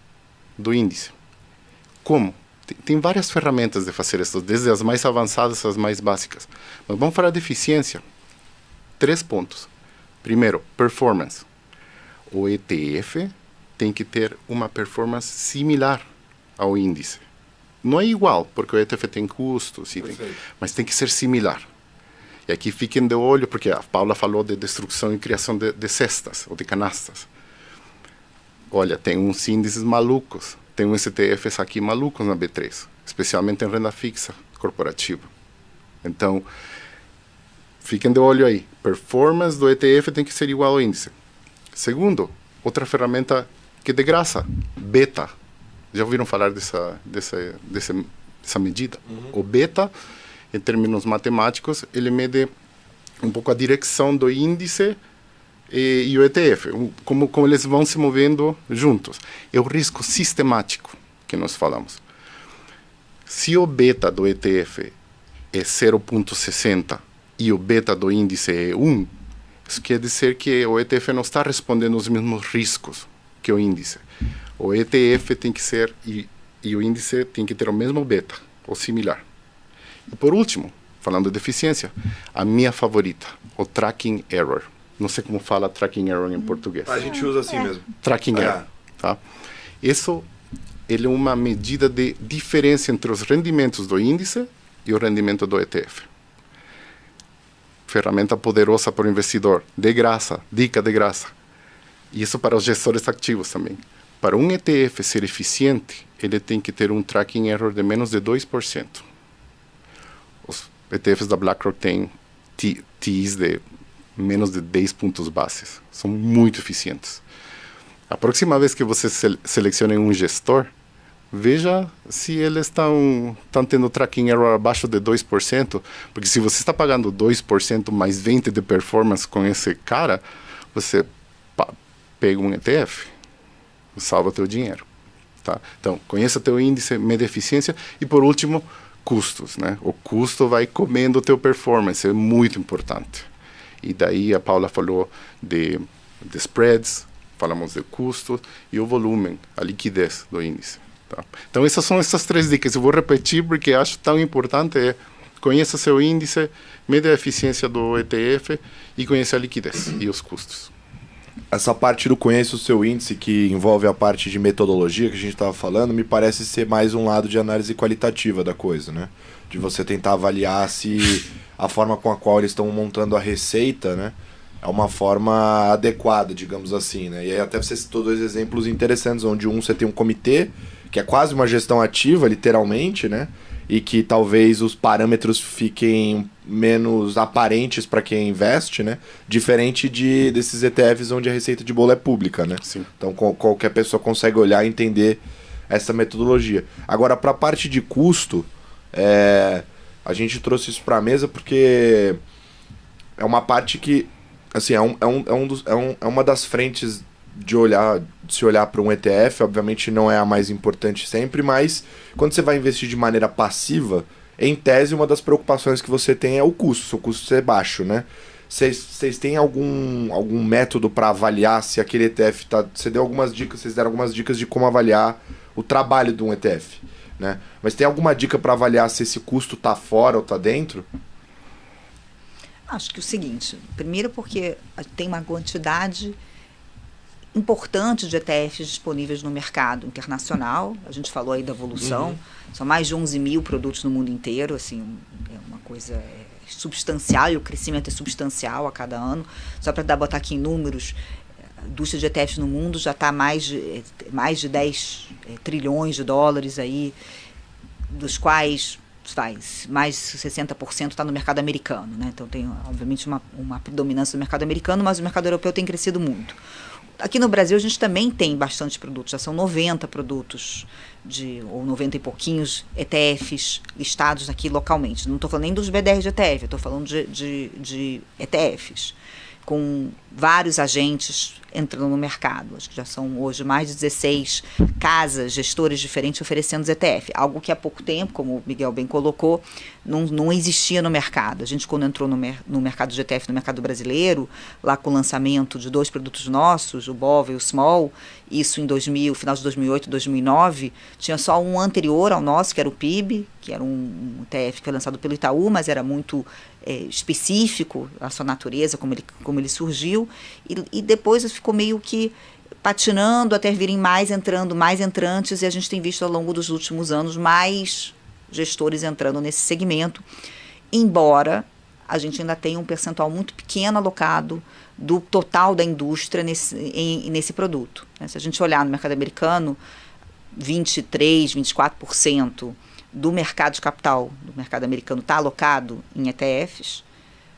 [SPEAKER 1] do índice. Como? Tem várias ferramentas de fazer isso, desde as mais avançadas às mais básicas. Mas vamos falar de eficiência. Três pontos. Primeiro, performance. O ETF tem que ter uma performance similar ao índice. Não é igual, porque o ETF tem custos, tem, mas tem que ser similar. É que fiquem de olho, porque a Paula falou de destruição e criação de, de cestas ou de canastas. Olha, tem uns índices malucos, tem uns ETFs aqui malucos na B3, especialmente em renda fixa corporativa. Então, fiquem de olho aí. Performance do ETF tem que ser igual ao índice. Segundo, outra ferramenta que é de graça, beta. Já ouviram falar dessa, dessa, dessa, dessa medida? Uhum. O beta em termos matemáticos, ele mede um pouco a direção do índice e, e o ETF, como, como eles vão se movendo juntos. É o risco sistemático que nós falamos. Se o beta do ETF é 0,60 e o beta do índice é 1, isso quer dizer que o ETF não está respondendo aos mesmos riscos que o índice. O ETF tem que ser e, e o índice tem que ter o mesmo beta ou similar. E por último, falando de eficiência, a minha favorita, o tracking error. Não sei como fala tracking error em português. A gente usa assim é. mesmo. Tracking ah. error, tá? Isso ele é uma medida de diferença entre os rendimentos do índice e o rendimento do ETF. Ferramenta poderosa para o investidor, de graça, dica de graça. E Isso para os gestores ativos também. Para um ETF ser eficiente, ele tem que ter um tracking error de menos de 2%. ETFs da BlackRock têm TIs de menos de 10 pontos bases. São muito eficientes. A próxima vez que você se selecione um gestor, veja se eles estão tá tendo tracking error abaixo de 2%, porque se você está pagando 2% mais 20% de performance com esse cara, você pega um ETF, salva teu dinheiro. Tá? Então, conheça teu índice, meia eficiência e, por último, custos, né? O custo vai comendo o teu performance, é muito importante. E daí a Paula falou de, de spreads, falamos de custos e o volume, a liquidez do índice. Tá? Então essas são essas três dicas. Eu vou repetir porque acho tão importante é conheça seu índice, mede a eficiência do ETF e conheça a liquidez e os custos
[SPEAKER 2] essa parte do conheça o seu índice, que envolve a parte de metodologia que a gente estava falando, me parece ser mais um lado de análise qualitativa da coisa, né? De você tentar avaliar se a forma com a qual eles estão montando a receita, né? É uma forma adequada, digamos assim, né? E aí até você citou dois exemplos interessantes, onde um você tem um comitê, que é quase uma gestão ativa, literalmente, né? e que talvez os parâmetros fiquem menos aparentes para quem investe, né? Diferente de desses ETFs onde a receita de bolo é pública, né? Sim. Então qualquer pessoa consegue olhar e entender essa metodologia. Agora para a parte de custo, é... a gente trouxe isso para a mesa porque é uma parte que assim é, um, é, um, é, um dos, é, um, é uma das frentes de olhar se olhar para um ETF, obviamente não é a mais importante sempre, mas quando você vai investir de maneira passiva, em tese, uma das preocupações que você tem é o custo, seu custo ser baixo, né? Vocês têm algum, algum método para avaliar se aquele ETF tá. Você deu algumas dicas, vocês deram algumas dicas de como avaliar o trabalho de um ETF, né? Mas tem alguma dica para avaliar se esse custo tá fora ou tá dentro?
[SPEAKER 4] Acho que é o seguinte, primeiro porque tem uma quantidade importantes de ETFs disponíveis no mercado internacional. A gente falou aí da evolução. Uhum. São mais de 11 mil produtos no mundo inteiro. Assim, é uma coisa é, substancial e o crescimento é substancial a cada ano. Só para dar botar aqui em números, a indústria de ETFs no mundo já está mais de, é, mais de 10 é, trilhões de dólares aí, dos quais mais mais 60% está no mercado americano, né? Então tem obviamente uma, uma predominância do mercado americano, mas o mercado europeu tem crescido muito. Aqui no Brasil a gente também tem bastante produtos, já são 90 produtos de ou 90 e pouquinhos ETFs listados aqui localmente. Não estou falando nem dos BDRs de ETF, estou falando de, de, de ETFs com vários agentes entrando no mercado. Acho que já são hoje mais de 16 casas, gestores diferentes oferecendo ETF, algo que há pouco tempo, como o Miguel bem colocou, não, não existia no mercado. A gente, quando entrou no, mer no mercado de ETF, no mercado brasileiro, lá com o lançamento de dois produtos nossos, o BOV e o Small, isso em 2000, final de 2008, 2009, tinha só um anterior ao nosso, que era o PIB, que era um, um ETF que foi lançado pelo Itaú, mas era muito é, específico, a sua natureza, como ele, como ele surgiu, e, e depois ficou meio que patinando até virem mais entrando, mais entrantes, e a gente tem visto ao longo dos últimos anos mais gestores entrando nesse segmento, embora a gente ainda tenha um percentual muito pequeno alocado do total da indústria nesse, em, nesse produto. Né? Se a gente olhar no mercado americano, 23, 24% do mercado de capital, do mercado americano, está alocado em ETFs,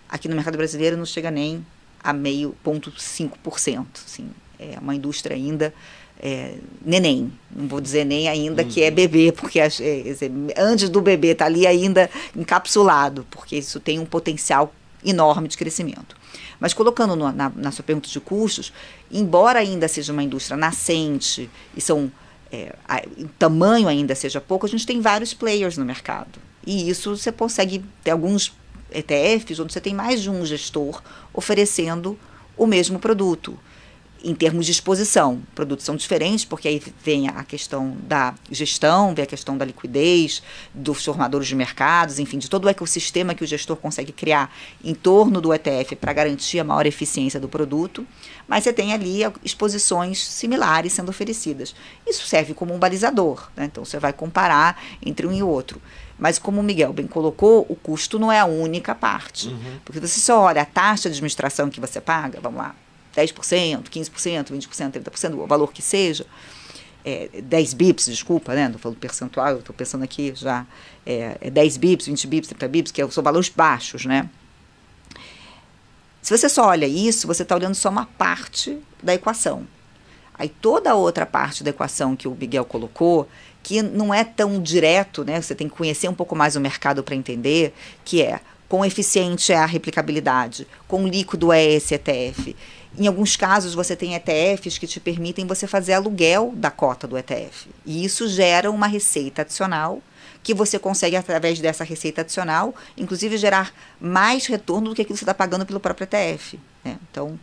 [SPEAKER 4] aqui no mercado brasileiro não chega nem a meio ponto 5%. Assim, é uma indústria ainda é, neném, não vou dizer nem ainda que é hum. bebê, porque é, é, antes do bebê está ali ainda encapsulado, porque isso tem um potencial enorme de crescimento. Mas colocando no, na, na sua pergunta de custos, embora ainda seja uma indústria nascente e são é, a, o tamanho ainda seja pouco, a gente tem vários players no mercado. E isso você consegue ter alguns ETFs onde você tem mais de um gestor oferecendo o mesmo produto em termos de exposição. Produtos são diferentes, porque aí vem a questão da gestão, vem a questão da liquidez, dos formadores de mercados, enfim, de todo o ecossistema que o gestor consegue criar em torno do ETF para garantir a maior eficiência do produto. Mas você tem ali exposições similares sendo oferecidas. Isso serve como um balizador, né? então você vai comparar entre um e outro. Mas como o Miguel bem colocou, o custo não é a única parte. Uhum. Porque você só olha a taxa de administração que você paga, vamos lá, 10%, 15%, 20%, 30%, o valor que seja, é, 10 bips, desculpa, né? Não falo percentual, eu estou pensando aqui já, é, é 10 bips, 20 bips, 30 bips, que é, são valores baixos, né? Se você só olha isso, você está olhando só uma parte da equação. Aí toda a outra parte da equação que o Miguel colocou, que não é tão direto, né? Você tem que conhecer um pouco mais o mercado para entender, que é quão eficiente é a replicabilidade, quão líquido é esse ETF em alguns casos, você tem ETFs que te permitem você fazer aluguel da cota do ETF. E isso gera uma receita adicional que você consegue, através dessa receita adicional, inclusive gerar mais retorno do que aquilo que você está pagando pelo próprio ETF. Né? Então,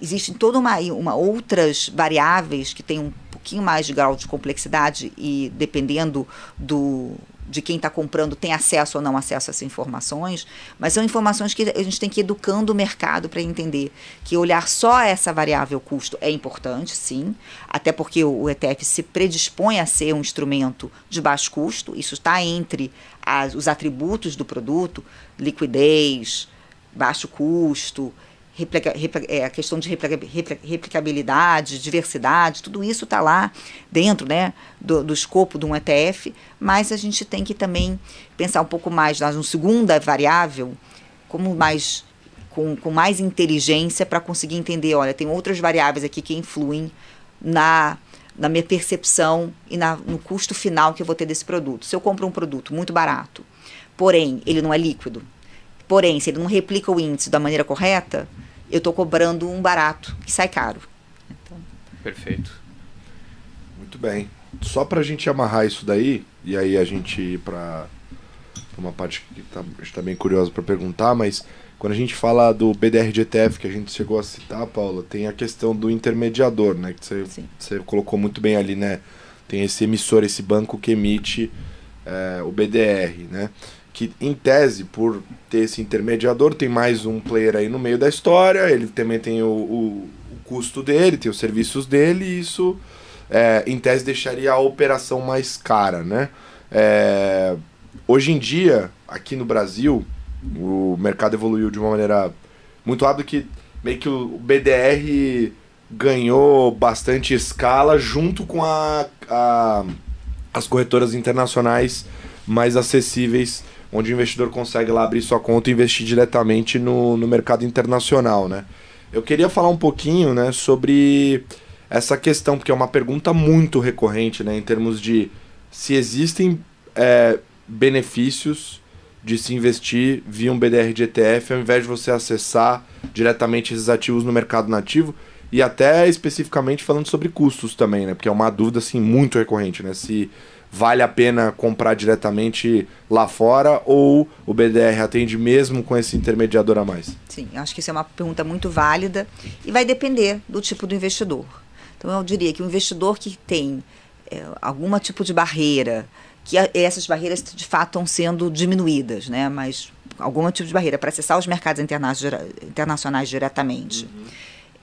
[SPEAKER 4] existem todas uma, uma outras variáveis que têm um pouquinho mais de grau de complexidade e dependendo do de quem está comprando tem acesso ou não acesso a essas informações, mas são informações que a gente tem que ir educando o mercado para entender que olhar só essa variável custo é importante, sim, até porque o ETF se predispõe a ser um instrumento de baixo custo, isso está entre as, os atributos do produto, liquidez, baixo custo, replica, replica, é, a questão de replica, replicabilidade, diversidade, tudo isso está lá dentro né, do, do, escopo de um ETF, mas a gente tem que também pensar um pouco mais na segunda variável, como mais com, com mais inteligência para conseguir entender, olha, tem outras variáveis aqui que influem na na minha percepção e na, no custo final que eu vou ter desse produto. Se eu compro um produto muito barato, porém ele não é líquido, porém se ele não replica o índice da maneira correta, eu estou cobrando um barato que sai caro.
[SPEAKER 3] Então... Perfeito.
[SPEAKER 2] Muito bem. Só para a gente amarrar isso daí, e aí a gente ir para uma parte que tá, a gente está bem curiosa para perguntar, mas quando a gente fala do BDR ETF, que a gente chegou a citar, Paula, tem a questão do intermediador, né? Que você, você colocou muito bem ali, né? Tem esse emissor, esse banco que emite é, o BDR, né? que em tese, por ter esse intermediador, tem mais um player aí no meio da história, ele também tem o, o, o custo dele, tem os serviços dele, e isso, é, em tese, deixaria a operação mais cara, né? É, hoje em dia, aqui no Brasil, o mercado evoluiu de uma maneira muito rápida que meio que o BDR ganhou bastante escala junto com a, a as corretoras internacionais mais acessíveis onde o investidor consegue lá abrir sua conta e investir diretamente no, no mercado internacional, né? Eu queria falar um pouquinho, né, sobre essa questão, porque é uma pergunta muito recorrente, né, em termos de se existem é, benefícios de se investir via um BDR de ETF, ao invés de você acessar diretamente esses ativos no mercado nativo, e até especificamente falando sobre custos também, né, porque é uma dúvida, assim, muito recorrente, né, se vale a pena comprar diretamente lá fora ou o BDR atende mesmo com esse intermediador a mais?
[SPEAKER 4] Sim, acho que isso é uma pergunta muito válida e vai depender do tipo do investidor. Então eu diria que o um investidor que tem é, algum tipo de barreira, que a, essas barreiras de fato estão sendo diminuídas, né? mas algum tipo de barreira para acessar os mercados internacionais diretamente. Uhum.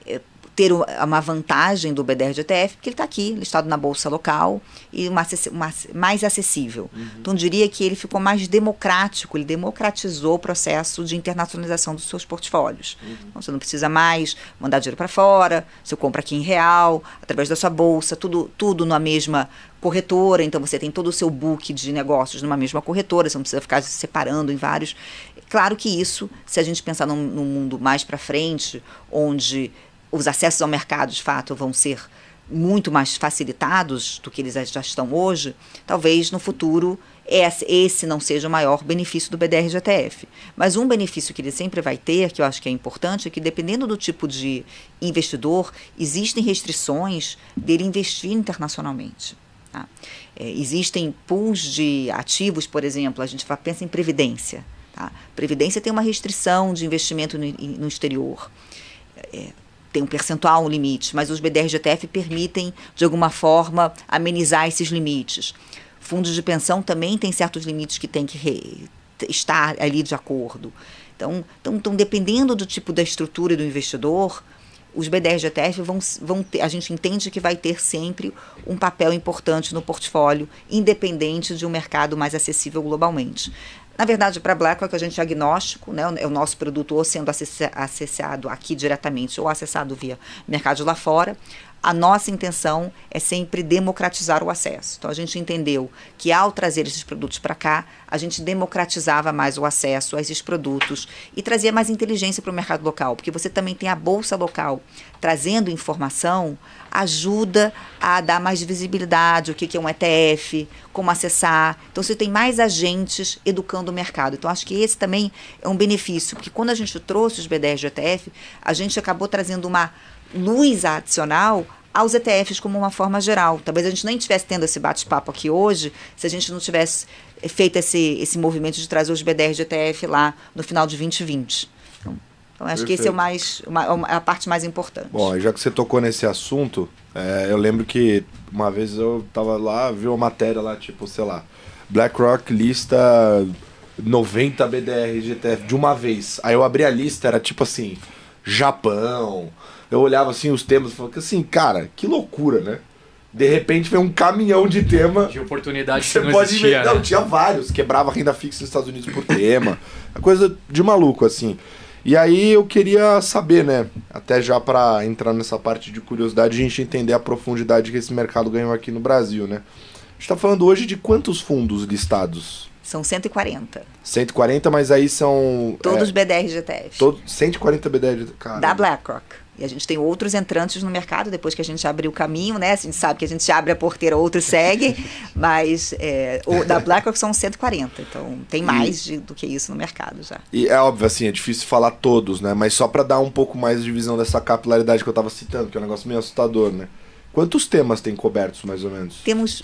[SPEAKER 4] Eh, ter uma vantagem do BDR de ETF, porque ele está aqui, listado na bolsa local e uma, uma, mais acessível. Uhum. Então, diria que ele ficou mais democrático, ele democratizou o processo de internacionalização dos seus portfólios. Uhum. Então, você não precisa mais mandar dinheiro para fora, você compra aqui em real, através da sua bolsa, tudo, tudo na mesma corretora, então você tem todo o seu book de negócios numa mesma corretora, você não precisa ficar se separando em vários. Claro que isso, se a gente pensar num, num mundo mais para frente, onde os acessos ao mercado, de fato, vão ser muito mais facilitados do que eles já estão hoje, talvez no futuro esse não seja o maior benefício do BDR-GTF. Mas um benefício que ele sempre vai ter, que eu acho que é importante, é que dependendo do tipo de investidor, existem restrições dele investir internacionalmente. Tá? É, existem pools de ativos, por exemplo, a gente pensa em previdência. Tá? Previdência tem uma restrição de investimento no, no exterior. É, tem um percentual, um limite, mas os BDRGTF permitem, de alguma forma, amenizar esses limites. Fundos de pensão também tem certos limites que tem que estar ali de acordo. Então, então, então, dependendo do tipo da estrutura do investidor, os BDRGTF vão, vão ter, a gente entende que vai ter sempre um papel importante no portfólio, independente de um mercado mais acessível globalmente. Na verdade, para a BlackRock, é a gente é agnóstico, né? é o nosso produto ou sendo acessado aqui diretamente ou acessado via mercado lá fora a nossa intenção é sempre democratizar o acesso. Então a gente entendeu que ao trazer esses produtos para cá, a gente democratizava mais o acesso a esses produtos e trazia mais inteligência para o mercado local, porque você também tem a bolsa local trazendo informação, ajuda a dar mais visibilidade, o que é um ETF, como acessar. Então você tem mais agentes educando o mercado. Então acho que esse também é um benefício, porque quando a gente trouxe os B10 de ETF, a gente acabou trazendo uma luz adicional aos ETFs como uma forma geral. Talvez a gente nem estivesse tendo esse bate-papo aqui hoje se a gente não tivesse feito esse, esse movimento de trazer os BDRs de ETF lá no final de 2020. Então, então, acho Perfeito. que esse é o mais, a parte mais importante. Bom,
[SPEAKER 2] já que você tocou nesse assunto, é, eu lembro que uma vez eu estava lá, vi uma matéria lá, tipo, sei lá, BlackRock lista 90 BDRs de ETF de uma vez. Aí eu abri a lista, era tipo assim, Japão, eu olhava assim os temas e falava assim, cara, que loucura, né? De repente vem um caminhão de tema. De oportunidade que você não pode existia, né? Não, tinha vários. Quebrava renda fixa nos Estados Unidos por tema. É coisa de maluco, assim. E aí eu queria saber, né? Até já para entrar nessa parte de curiosidade, a gente entender a profundidade que esse mercado ganhou aqui no Brasil, né? A gente tá falando hoje de quantos fundos listados?
[SPEAKER 4] São 140.
[SPEAKER 2] 140, mas aí são. Todos é,
[SPEAKER 4] BDRs de ETF.
[SPEAKER 2] Todo, BDR BDRs. Cara, da
[SPEAKER 4] BlackRock. E a gente tem outros entrantes no mercado depois que a gente abriu o caminho, né? A gente sabe que a gente abre a porteira, outros seguem, mas é, o, da BlackRock são 140, então tem mais de, do que isso no mercado já.
[SPEAKER 2] E é óbvio, assim, é difícil falar todos, né? Mas só para dar um pouco mais de visão dessa capilaridade que eu estava
[SPEAKER 4] citando, que é um negócio meio assustador, né? Quantos temas tem cobertos, mais ou menos? Temos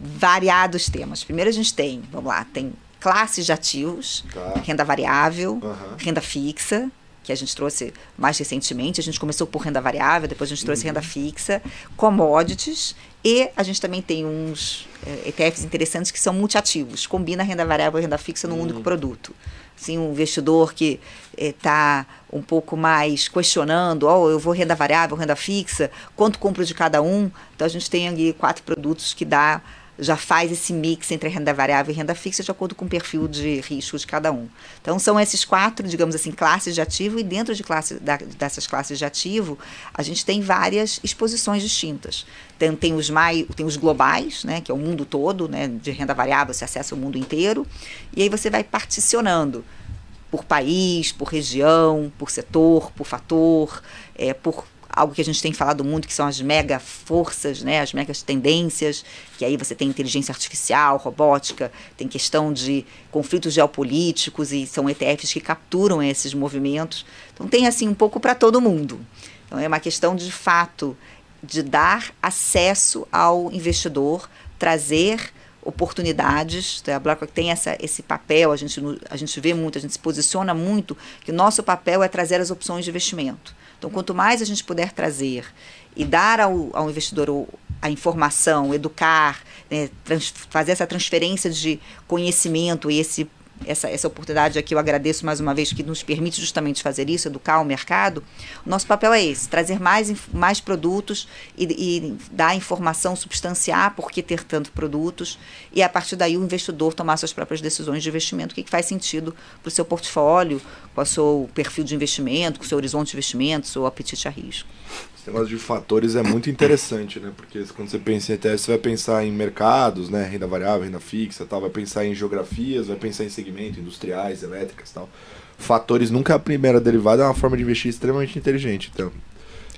[SPEAKER 4] variados temas. Primeiro a gente tem, vamos lá, tem classes de ativos, tá. renda variável, uhum. renda fixa, que a gente trouxe mais recentemente. A gente começou por renda variável, depois a gente trouxe uhum. renda fixa, commodities e a gente também tem uns é, eh, ETFs interessantes que são multiativos, combina renda variável e renda fixa num uhum. único produto. Assim, um investidor que está eh, é, um pouco mais questionando, ó, oh, eu vou renda variável, renda fixa, quanto compro de cada um? Então a gente tem ali quatro produtos que dá já faz esse mix entre renda variável e renda fixa de acordo com o perfil de risco de cada um. Então, são esses quatro, digamos assim, classes de ativo, e dentro de classe, da, dessas classes de ativo, a gente tem várias exposições distintas. Tem, tem, os, mais, tem os globais, né, que é o mundo todo, né, de renda variável, você acessa o mundo inteiro, e aí você vai particionando por país, por região, por setor, por fator, é, por algo que a gente tem falado muito, que são as mega forças, né, as mega tendências, que aí você tem inteligência artificial, robótica, tem questão de conflitos geopolíticos e são ETFs que capturam esses movimentos. Então tem assim um pouco para todo mundo. Então é uma questão de fato de dar acesso ao investidor, trazer oportunidades. Né. A BlackRock tem essa, esse papel, a gente, a gente vê muito, a gente se posiciona muito, que o nosso papel é trazer as opções de investimento. Então, quanto mais a gente puder trazer e dar ao, ao investidor a informação, educar, né, fazer essa transferência de conhecimento e esse essa, essa oportunidade aqui, eu agradeço mais uma vez que nos permite justamente fazer isso, educar o mercado. O nosso papel é esse, trazer mais, mais produtos e, e dar informação, substanciar por que ter tanto produtos e a partir daí o investidor tomar suas próprias decisões de investimento, o que, que faz sentido para o seu portfólio, com o seu perfil de investimento, com o seu horizonte de investimento, seu apetite a risco.
[SPEAKER 2] Esse negócio de fatores é muito interessante, né? Porque quando você pensa em ETF, você vai pensar em mercados, né? Renda variável, renda fixa, tal. Vai pensar em geografias, vai pensar em segmento, industriais, elétricas, tal. Fatores nunca é a primeira derivada é uma forma de investir extremamente inteligente, então.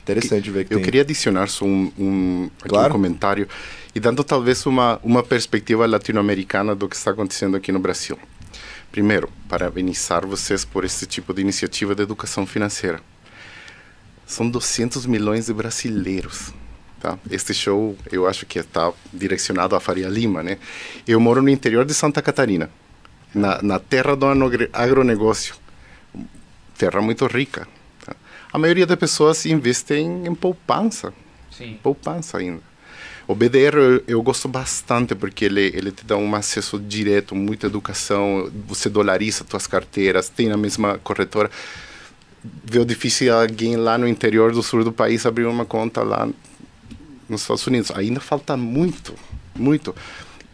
[SPEAKER 1] Interessante que, ver que Eu tem. queria adicionar só um, um, claro. um comentário e dando talvez uma, uma perspectiva latino-americana do que está acontecendo aqui no Brasil. Primeiro, parabenizar vocês por esse tipo de iniciativa de educação financeira são 200 milhões de brasileiros. Tá? Este show, eu acho que está direcionado à Faria Lima, né? Eu moro no interior de Santa Catarina, na, na terra do agronegócio. Terra muito rica. Tá? A maioria das pessoas investem em poupança. Sim. Poupança ainda. O BDR eu, eu, gosto bastante porque ele, ele te dá um acesso direto, muita educação, você dolariza suas carteiras, tem na mesma corretora viu difícil alguém lá no interior do sul do país abrir uma conta lá nos Estados Unidos. Ainda falta muito, muito.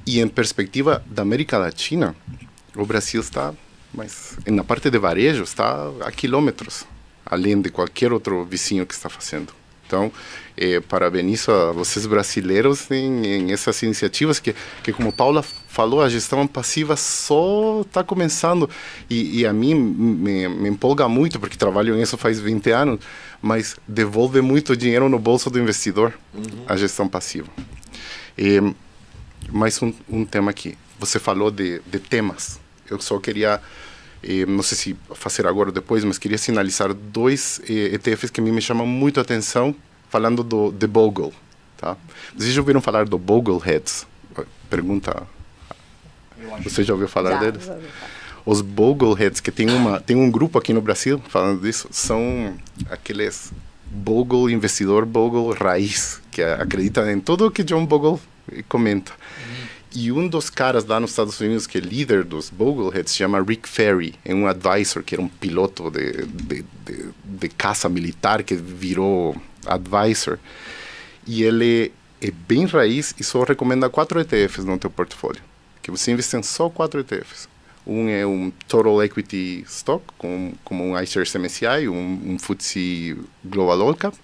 [SPEAKER 1] E em perspectiva da América Latina, o Brasil está, mas na parte de varejo, está a quilômetros, além de qualquer outro vizinho que está fazendo. Então, eh, parabenizo a vocês brasileiros em, em, essas iniciativas que, que, como Paula falou, a gestão passiva só está começando. E, e, a mim me, me, empolga muito, porque trabalho nisso faz 20 anos, mas devolve muito dinheiro no bolso do investidor, uhum. a gestão passiva. E, mais um, um tema aqui. Você falou de, de temas. Eu só queria e, não sei se fazer agora ou depois, mas queria sinalizar dois ETFs eh, que a mim me chamam muito a atenção, falando do The Bogle. Tá? Vocês já ouviram falar do Bogle Heads? Eh, pergunta. Você já ouviu falar já, deles? Já ouvi falar. Os Bogle Heads, que tem, uma, tem um grupo aqui no Brasil falando disso, são aqueles Bogle, investidor Bogle raiz, que acredita em tudo o que John Bogle comenta. E um dos caras lá nos Estados Unidos que é líder dos Bogleheads se chama Rick Ferry, é um advisor que era um piloto de, de, de, de caça militar que virou advisor. E ele é bem raiz e só recomenda quatro ETFs no teu portfólio, que você investe em só quatro ETFs. Um é um Total Equity Stock, como um iShares MSCI, um, um FTSE Global All Cap,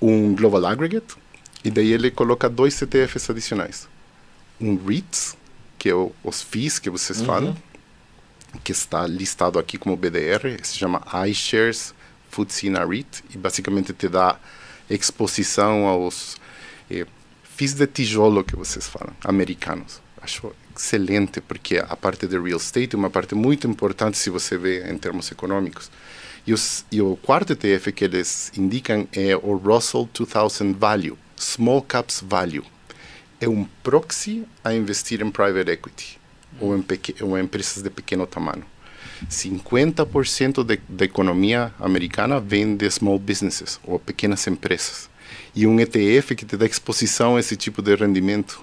[SPEAKER 1] um Global Aggregate, e daí ele coloca dois ETFs adicionais um REIT, que é o, os FIIs que vocês uhum. falam, que está listado aqui como BDR, se chama iShares Futsina REIT, e basicamente te dá exposição aos eh, FIIs de tijolo que vocês falam, americanos. Acho excelente, porque a parte de real estate é uma parte muito importante se você vê em termos econômicos. E, os, e o quarto ETF que eles indicam é o Russell 2000 Value, Small Caps Value é um proxy a investir em private equity ou em, ou em empresas de pequeno tamanho. 50% da economia americana vem de small businesses ou pequenas empresas. E um ETF que te dá exposição a esse tipo de rendimento.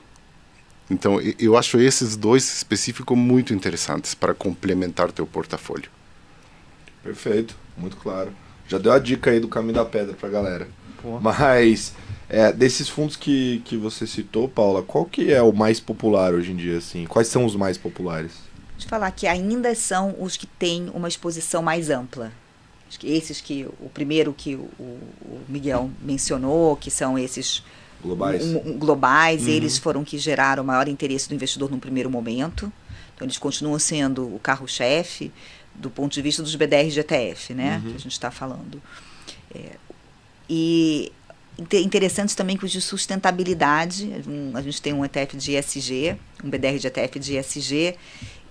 [SPEAKER 1] Então, eu acho esses dois específicos muito interessantes para complementar teu portfólio.
[SPEAKER 2] Perfeito, muito claro. Já deu a dica aí do caminho da pedra para a galera. Pô. Mas é, desses fundos que, que você citou, Paula, qual que é o mais popular hoje em dia, assim? Quais são os mais populares?
[SPEAKER 4] De falar que ainda são os que têm uma exposição mais ampla. Acho que esses que o primeiro que o, o Miguel mencionou, que são esses globais, um, um, globais uhum. eles foram que geraram o maior interesse do investidor no primeiro momento. Então eles continuam sendo o carro-chefe do ponto de vista dos BDRs de ETF, né, uhum. que a gente está falando. É, e interessantes também que os de sustentabilidade. a gente tem um ETF de ESG, um BDR de ETF de ESG,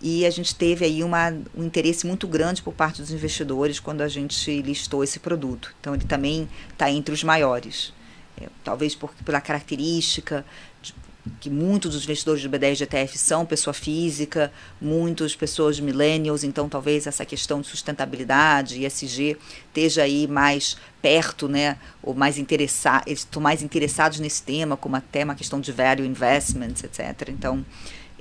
[SPEAKER 4] e a gente teve aí uma, um interesse muito grande por parte dos investidores quando a gente listou esse produto. Então ele também está entre os maiores. É, talvez por, pela característica, de, tipo, que muitos dos investidores do B10 de ETF são pessoa física, muitas pessoas millennials, então talvez essa questão de sustentabilidade, ESG, esteja aí mais perto, né, ou mais interessar, estão mais interessados nesse tema, como até uma questão de value investments, etc. Então,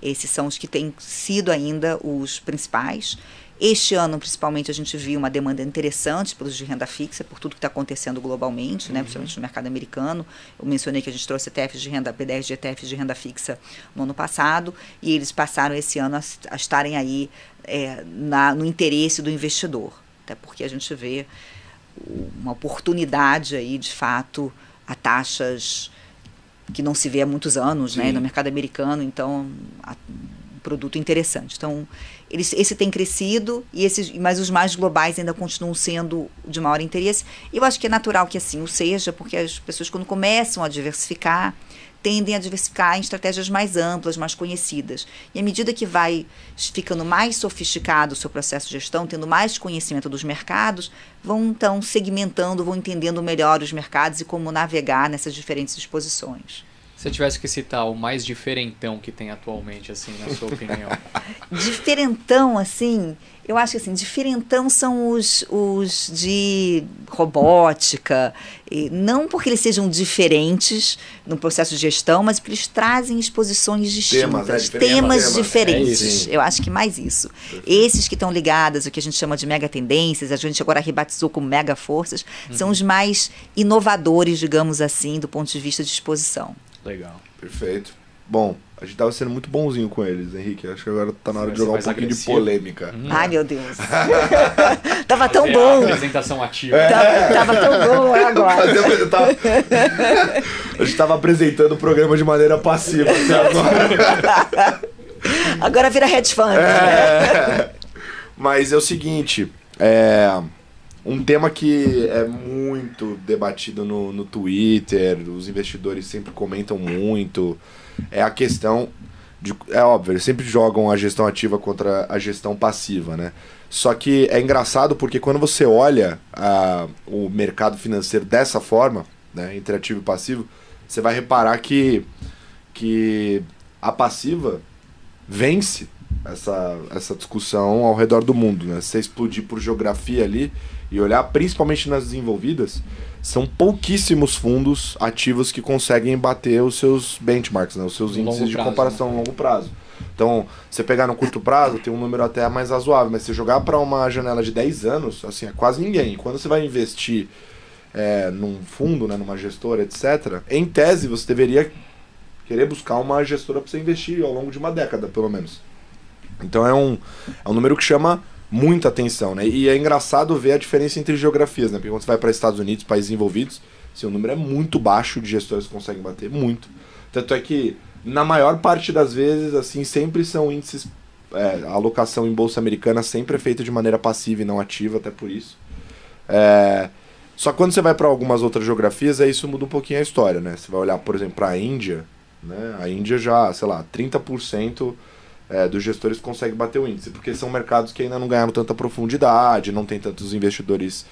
[SPEAKER 4] esses são os que têm sido ainda os principais. Este ano, principalmente, a gente viu uma demanda interessante pelos de renda fixa, por tudo que está acontecendo globalmente, né, uhum. né, principalmente no mercado americano. Eu mencionei que a gente trouxe ETFs de renda, p de ETFs de renda fixa no ano passado, e eles passaram esse ano a, a estarem aí é, na, no interesse do investidor. Até porque a gente vê uma oportunidade aí, de fato, a taxas que não se vê há muitos anos né, no mercado americano, então, a, um produto interessante. Então, eles, esse tem crescido, e esses, mas os mais globais ainda continuam sendo de maior interesse. Eu acho que é natural que assim o seja, porque as pessoas, quando começam a diversificar, tendem a diversificar em estratégias mais amplas, mais conhecidas. E à medida que vai ficando mais sofisticado o seu processo de gestão, tendo mais conhecimento dos mercados, vão então segmentando, vão entendendo melhor os mercados e como navegar nessas diferentes exposições.
[SPEAKER 3] Se você tivesse que citar o mais diferentão que tem atualmente, assim, na sua opinião.
[SPEAKER 4] diferentão, assim, eu acho que assim, diferentão são os, os de robótica. Não porque eles sejam diferentes no processo de gestão, mas porque eles trazem exposições distintas, temas, né? temas, temas né? diferentes. É eu acho que mais isso. Esses que estão ligados, o que a gente chama de mega tendências, a gente agora rebatizou com mega forças, uhum. são os mais inovadores, digamos assim, do ponto de vista de exposição.
[SPEAKER 2] Legal. Perfeito. Bom, a gente tava sendo muito bonzinho com eles, Henrique. Acho que agora tá na hora de jogar um pouquinho agressivo. de polêmica. Hum. Ai,
[SPEAKER 4] meu Deus. tava tão Fazer é, bom.
[SPEAKER 2] apresentação ativa. É. Tava, tava, tão bom, agora. tava... a gente tava apresentando o programa de maneira passiva até agora.
[SPEAKER 4] agora vira headphone. Né? É.
[SPEAKER 2] Mas é o seguinte, é... Um tema que é muito debatido no, no Twitter, os investidores sempre comentam muito, é a questão de. É óbvio, eles sempre jogam a gestão ativa contra a gestão passiva, né? Só que é engraçado porque quando você olha a, o mercado financeiro dessa forma, né, entre ativo e passivo, você vai reparar que, que a passiva vence essa, essa discussão ao redor do mundo. Né? Se você explodir por geografia ali, e olhar, principalmente nas desenvolvidas, são pouquíssimos fundos ativos que conseguem bater os seus benchmarks, né? os seus índices prazo, de comparação né? a longo prazo. Então, você pegar no curto prazo, tem um número até mais razoável, mas se jogar para uma janela de 10 anos, assim, é quase ninguém. Quando você vai investir é, num fundo, né, numa gestora, etc., em tese você deveria querer buscar uma gestora para você investir ao longo de uma década, pelo menos. Então é um, é um número que chama muita atenção, né? E é engraçado ver a diferença entre geografias, né? Porque quando você vai para Estados Unidos, países envolvidos, seu o número é muito baixo de gestores que conseguem bater, muito. Tanto é que, na maior parte das vezes, assim, sempre são índices. É, a alocação em bolsa americana sempre é feita de maneira passiva e não ativa, até por isso. É, só que quando você vai para algumas outras geografias, aí isso muda um pouquinho a história, né? Você vai olhar, por exemplo, para a Índia, né? A Índia já, sei lá, 30% é, dos gestores consegue bater o índice, porque são mercados que ainda não ganharam tanta profundidade, não tem tantos investidores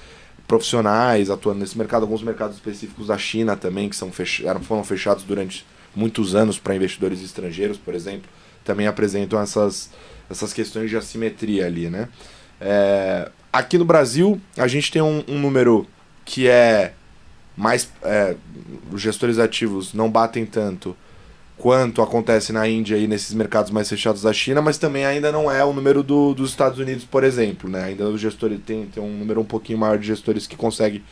[SPEAKER 2] profissionais atuando nesse mercado, alguns mercados específicos da China também, que são fech eram, foram fechados durante muitos anos para investidores estrangeiros, por exemplo, também apresentam essas, essas questões de assimetria ali, né? É, aqui no Brasil, a gente tem um, um número que é mais... É, os gestores ativos não batem tanto, quanto acontece na Índia e nesses mercados mais fechados da China, mas também ainda não é o número do, dos Estados Unidos, por exemplo. Né? Ainda os gestores tem, tem um número um pouquinho maior de gestores que consegue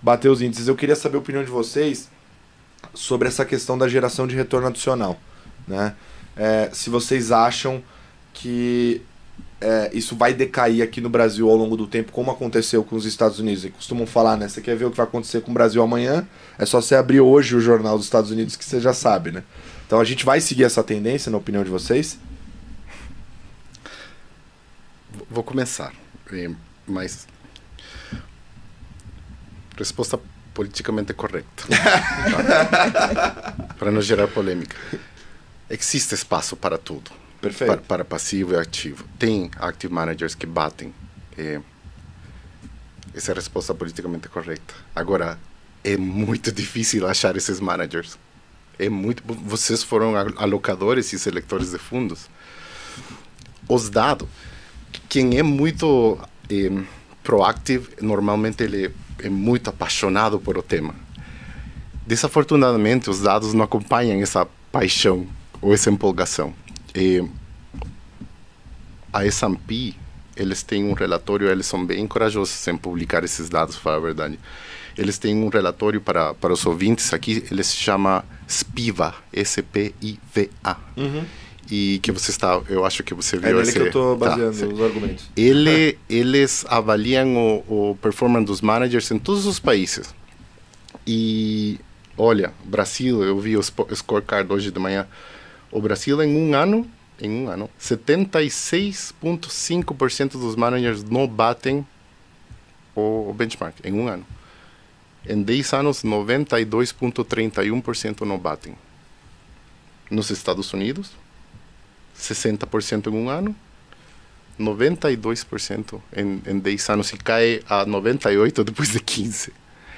[SPEAKER 2] bater os índices. Eu queria saber a opinião de vocês sobre essa questão da geração de retorno adicional. Né? É, se vocês acham que é, isso vai decair aqui no Brasil ao longo do tempo, como aconteceu com os Estados Unidos. E costumam falar, né? Você quer ver o que vai acontecer com o Brasil amanhã? É só você abrir hoje o jornal dos Estados Unidos que você já sabe, né? Então a gente vai seguir essa tendência, na opinião de
[SPEAKER 1] vocês? Vou começar, eh, mas resposta politicamente correta para não gerar polêmica. Existe espaço para tudo. Perfeito. Para, para passivo e ativo. Tem active managers que batem. É, essa é a resposta politicamente correta. Agora, é muito difícil achar esses managers. É muito. Vocês foram alocadores e seletores de fundos. Os dados. Quem é muito é, eh, proactivo, normalmente ele é muito apaixonado por o tema. Desafortunadamente, os dados não acompanham essa paixão ou essa empolgação. Eh, a S&P, eles têm um relatório, eles são bem corajosos em publicar esses dados, para a verdade eles têm um relatório para, para os ouvintes aqui, ele se chama SPIVA, S-P-I-V-A. Uhum. E que você está, eu acho que você é viu é esse... É que eu estou tá, baseando tá, os argumentos. Ele, é. Eles avaliam o, o performance dos managers em todos os países. E olha, Brasil, eu vi o scorecard hoje de manhã. O Brasil em um ano, em um ano, 76.5% dos managers não batem o, benchmark em um ano. Em 10 anos, 92,31% não batem. Nos Estados Unidos, 60% em um ano, 92% em, em 10 anos e cai a 98% depois de 15.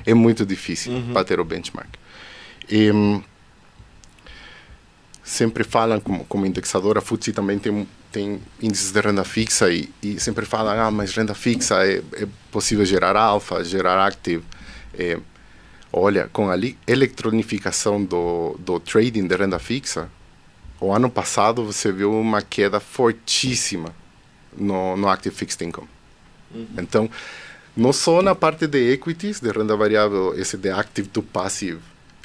[SPEAKER 1] É muito difícil uhum. bater o benchmark. E, sempre falam, como, como indexadora, a FTSE também tem, tem índices de renda fixa e, e sempre falam, ah, mas renda fixa é, é possível gerar alfa, gerar active. É, olha, com a eletronificação do, do trading de renda fixa, o ano passado você viu uma queda fortíssima no, no Active Fixed Income. Uhum. Então, não só na parte de equities, de renda variável, esse de active to passive,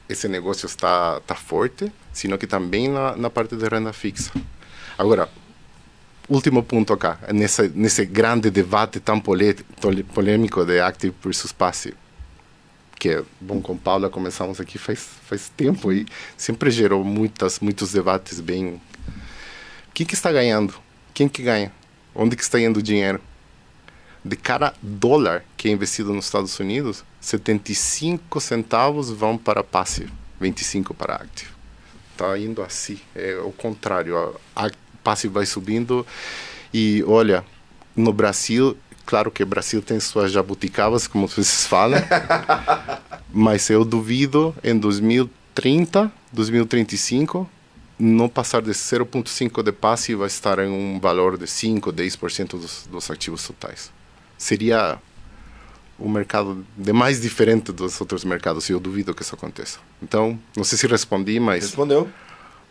[SPEAKER 1] esse negócio está, está forte, sino que também na, na parte de renda fixa. Agora, último ponto aqui, nesse grande debate tão polêmico de active versus passive que é bom com Paula começamos aqui faz faz tempo e sempre gerou muitas muitos debates bem quem que está ganhando quem que ganha onde que está indo o dinheiro de cada dólar que é investido nos Estados Unidos 75 centavos vão para passive 25 para active está indo assim é o contrário a, a passive vai subindo e olha no Brasil Claro que o Brasil tem suas jabuticabas, como vocês falam, mas eu duvido em 2030, 2035, não passar de 0,5 de passe vai estar em um valor de 5, 10% dos, dos ativos totais. Seria o um mercado de mais diferente dos outros mercados e eu duvido que isso aconteça. Então, não sei se respondi, mas...
[SPEAKER 2] Respondeu.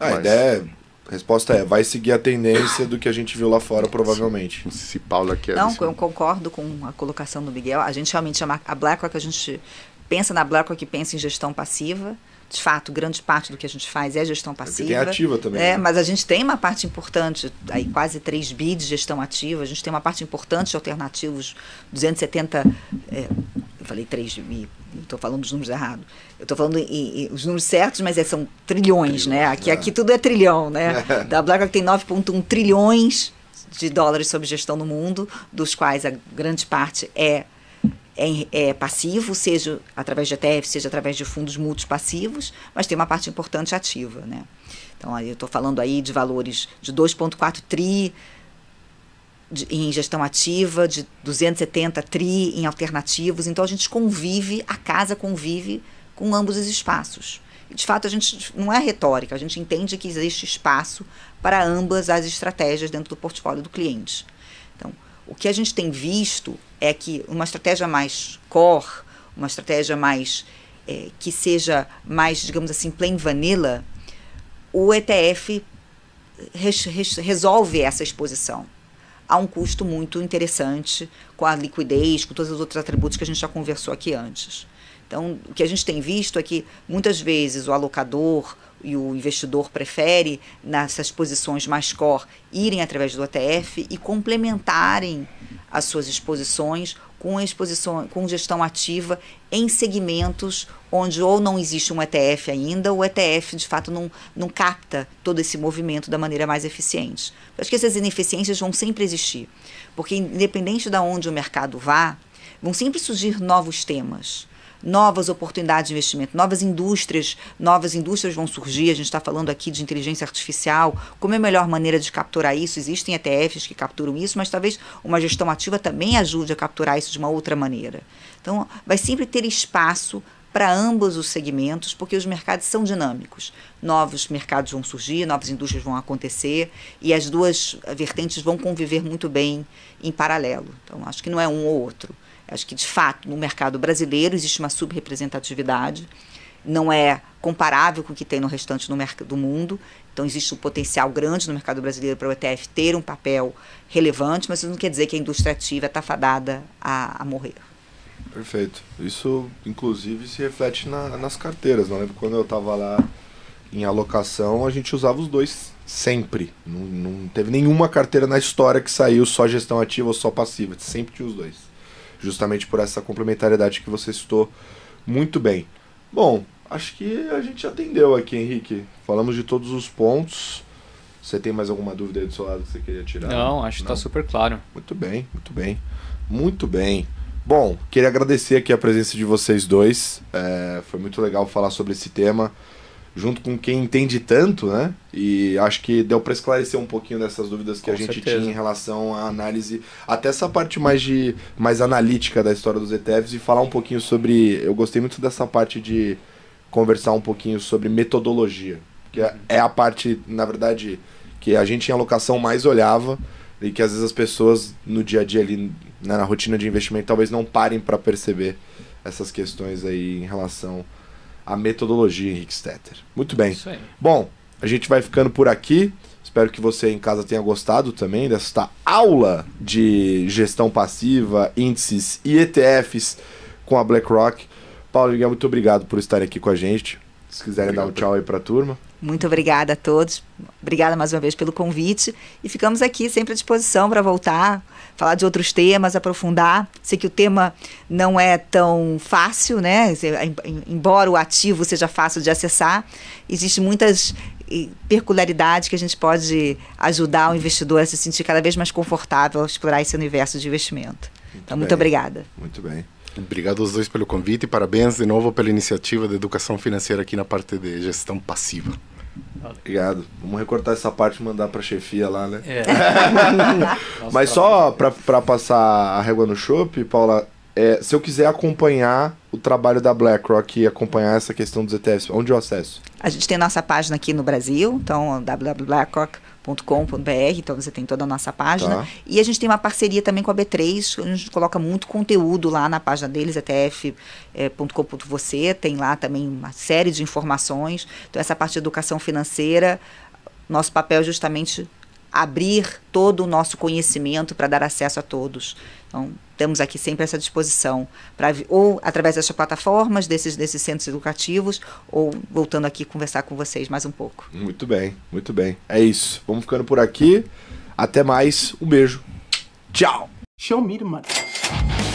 [SPEAKER 2] Ah, a mas... ideia
[SPEAKER 1] é a resposta é, vai
[SPEAKER 2] seguir a tendência do que a gente viu lá fora, provavelmente. Se Paula quer... É Não, eu
[SPEAKER 4] concordo com a colocação do Miguel. A gente realmente chama a BlackRock, a gente pensa na BlackRock e pensa em gestão passiva. De fato, grande parte do que a gente faz é gestão passiva. tem ativa também. É, né? Mas a gente tem uma parte importante, aí quase 3 bi de gestão ativa. A gente tem uma parte importante de alternativos, 270... É, eu falei 3 bi estou falando dos números errados, eu estou falando em, os números certos, mas é, são trilhões, trilhões né? Aqui, é. aqui tudo é trilhão, né? É. Da BlackRock tem 9,1 trilhões de dólares sob gestão no mundo, dos quais a grande parte é, é, é passivo, seja através de ETF, seja através de fundos mútuos passivos, mas tem uma parte importante ativa, né? Então, eu estou falando aí de valores de 2,4 tri, de, em gestão ativa, de 270 tri em alternativos. Então a gente convive, a casa convive com ambos os espaços. E, de fato, a gente não é retórica, a gente entende que existe espaço para ambas as estratégias dentro do portfólio do cliente. Então, o que a gente tem visto é que uma estratégia mais core, uma estratégia mais é, que seja mais, digamos assim, plain vanilla, o ETF res, res, resolve essa exposição a um custo muito interessante, com a liquidez, com todos os outros atributos que a gente já conversou aqui antes. Então, o que a gente tem visto é que muitas vezes o alocador e o investidor prefere, nessas posições mais core, irem através do ETF e complementarem as suas exposições com, exposição, com gestão ativa em segmentos onde ou não existe um ETF ainda, ou o ETF de fato não, não capta todo esse movimento da maneira mais eficiente. Eu acho que essas ineficiências vão sempre existir, porque independente de onde o mercado vá, vão sempre surgir novos temas novas oportunidades de investimento, novas indústrias, novas indústrias vão surgir. A gente está falando aqui de inteligência artificial, como é a melhor maneira de capturar isso? Existem ETFs que capturam isso, mas talvez uma gestão ativa também ajude a capturar isso de uma outra maneira. Então, vai sempre ter espaço para ambos os segmentos, porque os mercados são dinâmicos. Novos mercados vão surgir, novas indústrias vão acontecer e as duas vertentes vão conviver muito bem em paralelo. Então, acho que não é um ou outro. Acho que, de fato, no mercado brasileiro existe uma subrepresentatividade, não é comparável com o que tem no restante do, mundo. Então, existe um potencial grande no mercado brasileiro para o ETF ter um papel relevante, mas isso não quer dizer que a indústria ativa está fadada a, a morrer.
[SPEAKER 2] Perfeito. Isso, inclusive, se reflete na, nas carteiras. Não né? lembro quando eu estava lá em alocação, a gente usava os dois sempre. Não, não teve nenhuma carteira na história que saiu só gestão ativa ou só passiva. Sempre tinha os dois justamente por essa complementariedade que você citou muito bem. Bom, acho que a gente atendeu aqui, Henrique. Falamos de todos os pontos. Você tem mais alguma dúvida aí do seu lado que você queria tirar? Não, acho que está
[SPEAKER 3] super claro. Muito bem,
[SPEAKER 2] muito bem. Muito bem. Bom, queria agradecer aqui a presença de vocês dois. É, foi muito legal falar sobre esse tema junto com quem entende tanto, né? E acho que deu para esclarecer um pouquinho dessas dúvidas que com a gente certeza. tinha em relação à análise, até essa parte mais de mais analítica da história dos ETFs e falar um pouquinho sobre, eu gostei muito dessa parte de conversar um pouquinho sobre metodologia, que uhum. é a parte, na verdade, que a gente em alocação mais olhava e que às vezes as pessoas no dia a dia ali né, na rotina de investimento talvez não parem para perceber essas questões aí em relação a metodologia, Henrique Stetter. Muito bem. Isso aí. Bom, a gente vai ficando por aqui. Espero que você em casa tenha gostado também desta aula de gestão passiva, índices e ETFs com a BlackRock. Paulo Miguel, muito obrigado por estar aqui com a gente. Se quiserem Obrigado. dar um tchau aí para a turma.
[SPEAKER 4] Muito obrigada a todos. Obrigada mais uma vez pelo convite. E ficamos aqui sempre à disposição para voltar, falar de outros temas, aprofundar. Sei que o tema não é tão fácil, né? Embora o ativo seja fácil de acessar, existem muitas peculiaridades que a gente pode ajudar o investidor a se sentir cada vez mais confortável a explorar esse universo de investimento.
[SPEAKER 1] Muito então, bem. muito obrigada. Muito bem. Obrigado aos dois pelo convite e parabéns de novo pela iniciativa da educação financeira aqui na parte de gestão passiva. Obrigado. Vamos recortar essa parte e mandar para a chefia
[SPEAKER 2] lá, né? É. Mas só para passar a régua no chopp, Paula, é, se eu quiser acompanhar o trabalho da BlackRock e acompanhar essa questão dos ETFs, onde eu acesso?
[SPEAKER 4] A gente tem nossa página aqui no Brasil, então www.blackrock.com com.br então você tem toda a nossa página. Tá. E a gente tem uma parceria também com a B3, a gente coloca muito conteúdo lá na página deles, etf.com.você, tem lá também uma série de informações. Então, essa parte de educação financeira, nosso papel é justamente abrir todo o nosso conhecimento para dar acesso a todos. Então, Estamos aqui sempre à essa disposição, para ou através dessas plataformas, desses, desses centros educativos, ou voltando aqui conversar com vocês mais um pouco.
[SPEAKER 2] Muito bem, muito bem. É isso. Vamos ficando por aqui. Até mais. Um beijo. Tchau.
[SPEAKER 4] Show me,